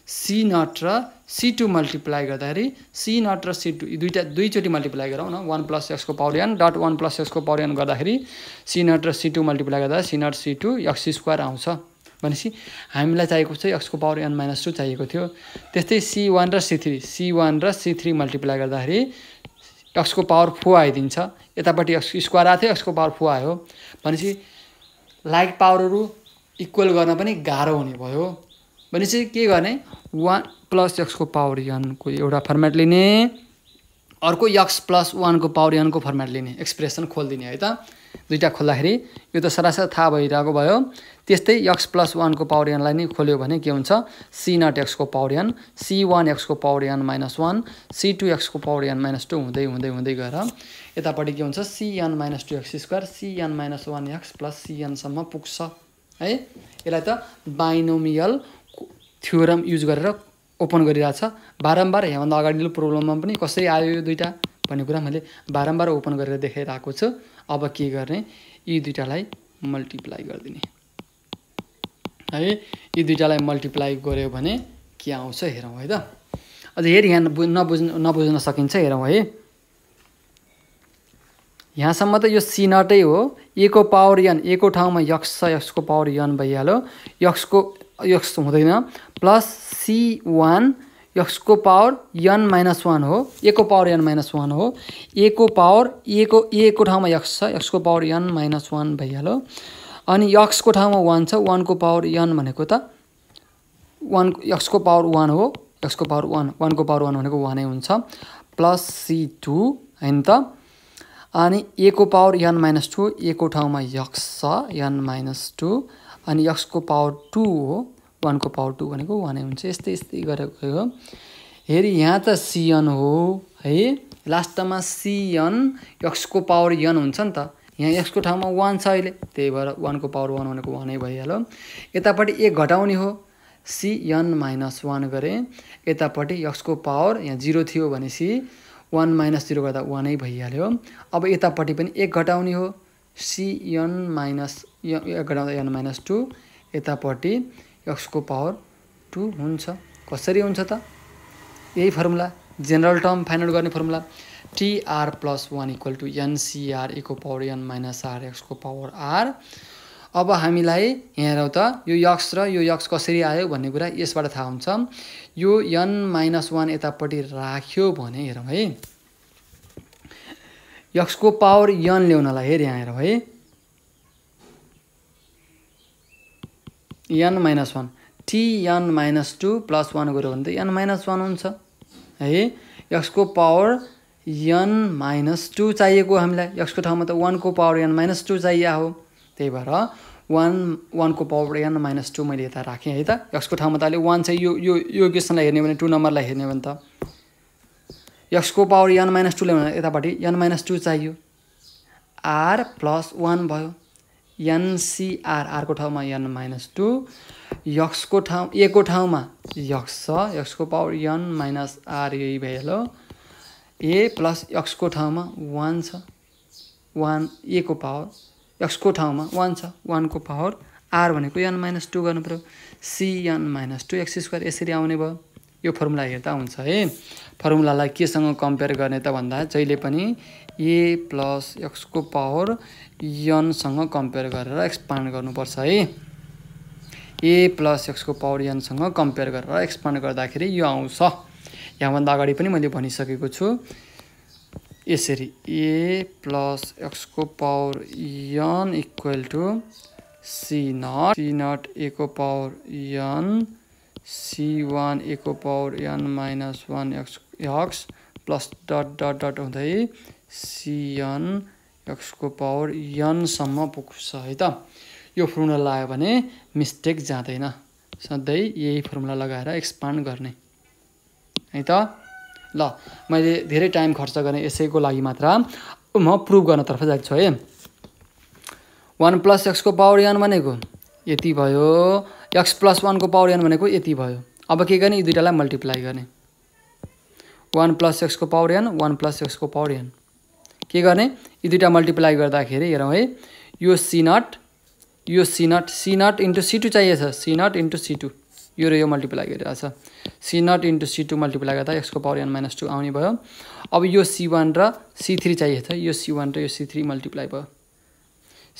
सी नट र सी टू मल्टिप्लाई गर्दाखेरि सी नट र सी टू दुईवटा दुईचोटि मल्टिप्लाई गरौँ न वान प्लस एक्सको power n dot one plus एक्सको पावर एन गर्दाखेरि सी नट र सी टू मल्टिप्लाई गर्दा C not C two x square आउँछ भनेपछि हामीलाई चाहिएको चाहिँ एक्सको पावर एन माइनस टू चाहिएको थियो त्यस्तै सी वान र सी थ्री सी वान र सी थ्री मल्टिप्लाई गर्दाखेरि एक्सको पावर फोर आइदिन्छ यतापट्टि एक्स स्क्वायर आएको थियो एक्सको पावर फोर आयो भनेपछि लाइक पावरहरू इक्वल गर्न पनि गाह्रो हुने भयो भनेपछि के गर्ने वान प्लस एक्सको पावर यनको एउटा फर्मेट लिने अर्को यक्स प्लस वानको पावर यनको फर्मेट लिने एक्सप्रेसन खोलिदिने है त दुइटा खोल्दाखेरि यो त सरासर थाहा भइरहेको भयो त्यस्तै यक्स प्लस वानको पावर यनलाई नै खोल्यो भने के हुन्छ सी नट एक्सको पावर यन सी वान एक्सको पावर यन माइनस वान सी टू एक्सको पावर यन माइनस टू हुँदै हुँदै हुँदै गएर यतापट्टि के हुन्छ C n minus two x square C n minus one x plus सिएनसम्म पुग्छ है यसलाई त बाइनोमियल थ्योरम युज गरेर ओपन छ बारम्बार यहाँभन्दा अगाडिल्लो प्रोब्लममा पनि कसरी आयो यो दुइटा भन्ने कुरा मैले बारम्बार ओपन गरेर देखाइरहेको छु अब के गर्ने यी दुइटालाई मल्टिप्लाई गरिदिने है यी दुइटालाई मल्टिप्लाई गऱ्यो भने के आउँछ हेरौँ है त अझ हेर यहाँ नबुझ्नु नबुझ्न सकिन्छ हेरौँ है यहाँसम्म त यो सी नटै हो एको पावर यन एको ठाउँमा यक्स छ यक्सको पावर यन भइहाल्यो यक्सको यक्स हुँदैन प्लस सी वान यक्सको पावर यन माइनस वान हो एको पावर यन माइनस वान हो एको पावर एको एको ठाउँमा यक्स छ यक्सको पावर यन माइनस वान भइहाल्यो अनि यक्सको ठाउँमा वान छ वानको पावर यन भनेको त वान यक्सको पावर वान हो यक्सको पावर वान वानको पावर वान भनेको वानै हुन्छ प्लस सी टू होइन त अनि a power N minus two a ठाउँमा यक्स छ यन माइनस टू अनि यक्सको पावर टू हो वानको पावर टू भनेको वानै हुन्छ यस्तै यस्तै गरेर गयो हेरि यहाँ त सियन हो है लास्टमा सियन यक्सको पावर यन हुन्छ नि त यहाँ यक्सको ठाउँमा वान छ अहिले त्यही भएर वानको पावर वान भनेको वानै भइहाल्यो यतापट्टि एक घटाउने हो सियन माइनस वान गरेँ यतापट्टि यक्सको पावर यहाँ जिरो थियो भनेपछि वान माइनस जिरो गर्दा वानै भइहाल्यो अब यतापट्टि पनि एक घटाउने हो सियन माइनस यो गराउँदा एन माइनस टू यतापट्टि एक्सको पावर टू हुन्छ कसरी हुन्छ त यही formula general term find out गर्ने formula T r plus one equal to n C r इको पावर एन माइनस आर एक्सको पावर आर अब हामीलाई हेरौँ त यो यक्स र यो यक्स कसरी आयो भन्ने कुरा यसबाट थाहा हुन्छ यो एन माइनस वान यतापट्टि राख्यो भने हेरौँ है यक्सको पावर यन ल्याउनलाई हेर यहाँ हेरौँ है n minus one T n minus two plus one गऱ्यो भने त एन माइनस वान हुन्छ है एक्सको पावर एन माइनस टू चाहिएको हामीलाई एक्सको ठाउँमा त वानको पावर एन माइनस टू चाहिएको हो त्यही भएर वान वानको पावर एन माइनस टू मैले यता राखेँ है त एक्सको ठाउँमा त अहिले वान चाहिँ यो यो यो क्वेसनलाई हेर्ने भने टू नम्बरलाई हेर्ने भने त एक्सको पावर एन माइनस टूले भने यतापट्टि एन माइनस टू चाहियो आर प्लस वान भयो एनसिआरआरको ठाउँमा एन माइनस टू यक्सको ठाउँ एको ठाउँमा यक्स छ यक्सको पावर एन माइनस आर यही भइहाल्यो ए प्लस यक्सको ठाउँमा वान छ वान एको पावर यक्सको ठाउँमा वान छ वानको पावर आर भनेको एन माइनस टू गर्नु पऱ्यो C n minus two x square यसरी आउने भयो यो फर्मुला हेर्दा हुन्छ है फर्मुलालाई केसँग कम्पेयर गर्ने त भन्दा जहिले पनि ए प्लस एक्सको पावर यनसँग कम्पेयर गरेर एक्सपान्ड गर्नुपर्छ है ए प्लस एक्सको पावर यनसँग कम्पेयर गरेर एक्सपान्ड गर्दाखेरि यो आउँछ यहाँभन्दा अगाडि पनि मैले भनिसकेको छु यसरी ए प्लस एक्सको power n equal to C not C nought a को power N C one a को पावर यन minus one x x plus dot dot dot हुँदै सिएन एक्सको पावर यनसम्म पुग्छ है त यो फर्मुला लगायो भने मिस्टेक जाँदैन सधैँ यही फर्मुला लगाएर एक्सपान्ड गर्ने है त ल मैले धेरै टाइम खर्च गरेँ यसैको लागि मात्र म प्रुभ गर्नतर्फ छु है वान प्लस एक्सको पावर यान भनेको यति भयो एक्स प्लस वानको पावर यान भनेको यति भयो अब के गर्ने यी दुइटालाई मल्टिप्लाई गर्ने वान प्लस एक्सको पावर यान वान प्लस एक्सको पावर यान के गर्ने यो दुइटा मल्टिप्लाई गर्दाखेरि हेरौँ है यो सी नट यो C not C nought into C two चाहिएछ C nought into C two यो र यो मल्टिप्लाई गरिरहेछ C nought into C two multiply गर्दा यसको पावर एन माइनस टू आउने भयो अब यो सी वान र सी थ्री चाहिएको छ यो सी वान र यो सी थ्री मल्टिप्लाई भयो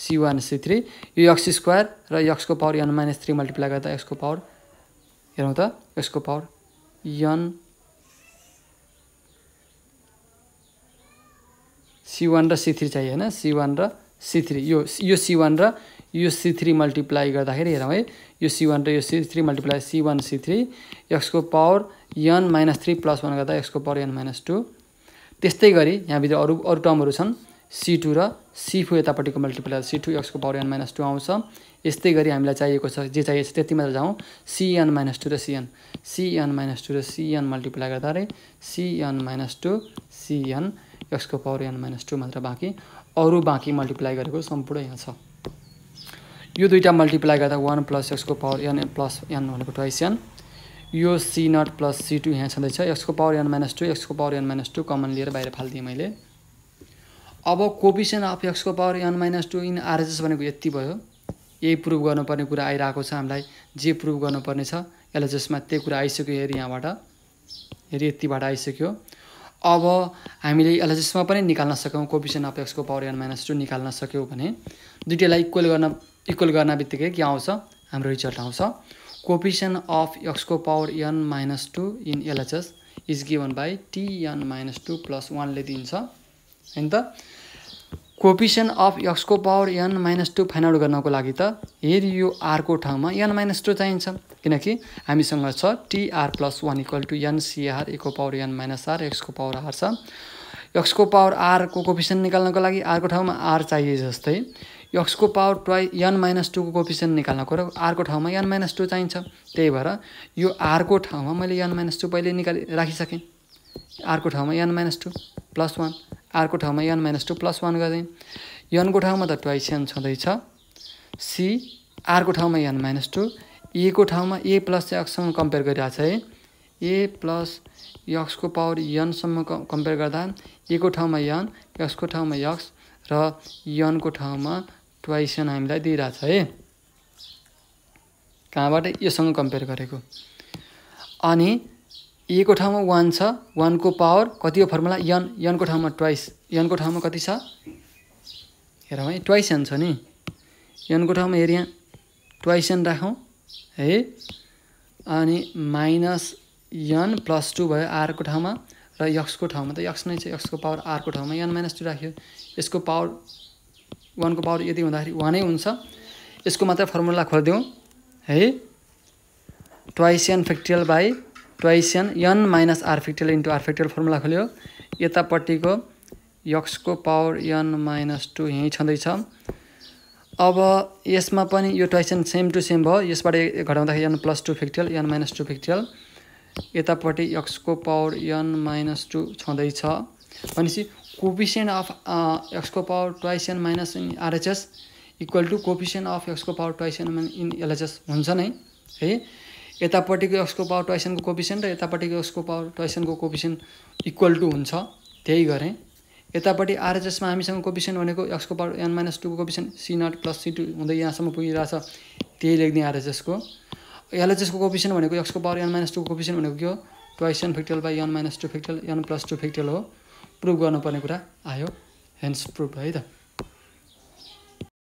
सी वान सी थ्री यो यक्स स्क्वायर र यक्सको power an minus three multiply गर्दा यसको पावर हेरौँ त यसको पावर यन सी वान र सी थ्री चाहियो होइन सी वान र सी थ्री यो यो सी वान र यो सी थ्री मल्टिप्लाई गर्दाखेरि हेरौँ है यो सी वान र यो C three multiply C one C three एक्सको पावर यन माइनस थ्री प्लस वान गर्दा एक्सको पावर यन माइनस टू त्यस्तै गरी यहाँभित्र अरू अरू टर्महरू छन् सी टू र सी फोर यतापट्टिको मल्टिप्लाई सी टू एक्सको पावर एन माइनस टू आउँछ यस्तै गरी हामीलाई चाहिएको छ जे चाहिएको छ त्यति मात्र जाउँ सिएन माइनस टू र सिएन सिएन माइनस टू र सिएन मल्टिप्लाई गर्दा अरे सिएन माइनस टू सिएन एक्सको पावर एन माइनस टू मात्र बाँकी अरू बाँकी मल्टिप्लाई गरेको सम्पूर्ण यहाँ छ यो दुइटा मल्टिप्लाई गर्दा वान प्लस एक्सको पावर एन प्लस एन भनेको ट्वाइस एन यो C not plus C two यहाँ छँदैछ एक्सको पावर एन माइनस टू एक्सको power an minus two common लिएर बाहिर फालिदिएँ मैले अब कोपिसन अफ एक्सको power an minus two in RHS भनेको यति भयो यही प्रुभ गर्नुपर्ने कुरा आइरहेको छ हामीलाई जे प्रुभ गर्नुपर्ने छ एलएचएसमा त्यही कुरा आइसक्यो हेरि यहाँबाट हेरि यतिबाट आइसक्यो अब हामीले यसलाई पनि निकाल्न सक्यौँ कोपिसन अफ एक्सको पावर एन माइनस टू निकाल्न सक्यौँ भने दुइटैलाई इक्वल गर्न इक्वल गर्न बित्तिकै के आउँछ हाम्रो रिजल्ट आउँछ कोपिसन अफ एक्सको power an minus two in LHS is given by T n minus two plus वानले दिन्छ होइन त कोपिसन अफ एक्सको power an minus two find out गर्नको लागि त हेरि यो आरको ठाउँमा एन माइनस टू चाहिन्छ किनकि हामीसँग छ TR plus one equal to n C r इको पावर एन माइनस आर एक्सको पावर आर छ एक्सको पावर आरको कोपिसन निकाल्नको लागि आरको ठाउँमा आर चाहिए जस्तै एक्सको पावर ट्वाइ एन माइनस टूको कोपिसन निकाल्नको र आरको ठाउँमा एन माइनस टू चाहिन्छ त्यही भएर यो आरको ठाउँमा मैले एन माइनस टू पहिले निकाले राखिसकेँ आरको ठाउँमा an minus two plus one आरको ठाउँमा यन माइनस टू प्लस वान गरेँ यनको ठाउँमा त ट्वाइस एन छँदैछ सी आरको ठाउँमा एन माइनस टू एको ठाउँमा ए प्लस एक्ससँग कम्पेयर गरिरहेको छ है ए प्लस यक्सको पावर यनसम्म क कम्पेयर गर्दा एको ठाउँमा यन यक्सको ठाउँमा यक्स र यनको ठाउँमा ट्वाइस एन हामीलाई दिइरहेछ है कहाँबाट योसँग कम्पेयर गरेको अनि को ठाउँमा वान छ वानको पावर कति हो फर्मुला यन यनको ठाउँमा ट्वाइस यनको ठाउँमा कति छ हेरौँ है ट्वाइस एन छ नि यनको ठाउँमा हेर यहाँ ट्वाइस एन राखौँ है अनि माइनस यन प्लस टू भयो आरको ठाउँमा र यक्सको ठाउँमा त यक्स नै छ यक्सको पावर आरको ठाउँमा यन माइनस टू राख्यो यसको पावर वानको पावर यदि हुँदाखेरि वानै हुन्छ यसको मात्र फर्मुला खोलिदिउँ है twice n factorial by twice n n minus r factorial into r factorial formula खोल्यो यतापट्टिको यक्सको पावर यन माइनस टू यहीँ छँदैछ अब यसमा पनि यो ट्वाइसियन सेम टु सेम भयो यसबाट घटाउँदाखेरि n plus two factorial n minus two factorial यतापट्टि यक्सको पावर यन माइनस टू छँदैछ भनेपछि कोपिसियन्ट अफ एक्सको power twice an minus in RHS equal to coefficient of एक्सको power twice n in LHS हुन्छ नै है यतापट्टिको एक्सको पावर टोइसनको कोपिसेन्ट र यतापट्टिको एक्सको पावर टोइसनको कोपिसेन्ट इक्वल टु हुन्छ त्यही गरेँ यतापट्टि आरएचएसमा हामीसँग कोपिसेन्ट भनेको एक्सको पावर एन माइनस टूको कोपिसेन्ट C not plus C two हुँदै यहाँसम्म पुगिरहेछ त्यही लेखिदिएँ आरएचएसको एलएचएसको कोपिसेन्ट भनेको एक्सको पावर एन माइनस टूको कोपिसेन्ट भनेको के हो twice n factorial by an minus two factorial n plus two factorial हो प्रुभ गर्नुपर्ने कुरा आयो हेन्स प्रुभ है त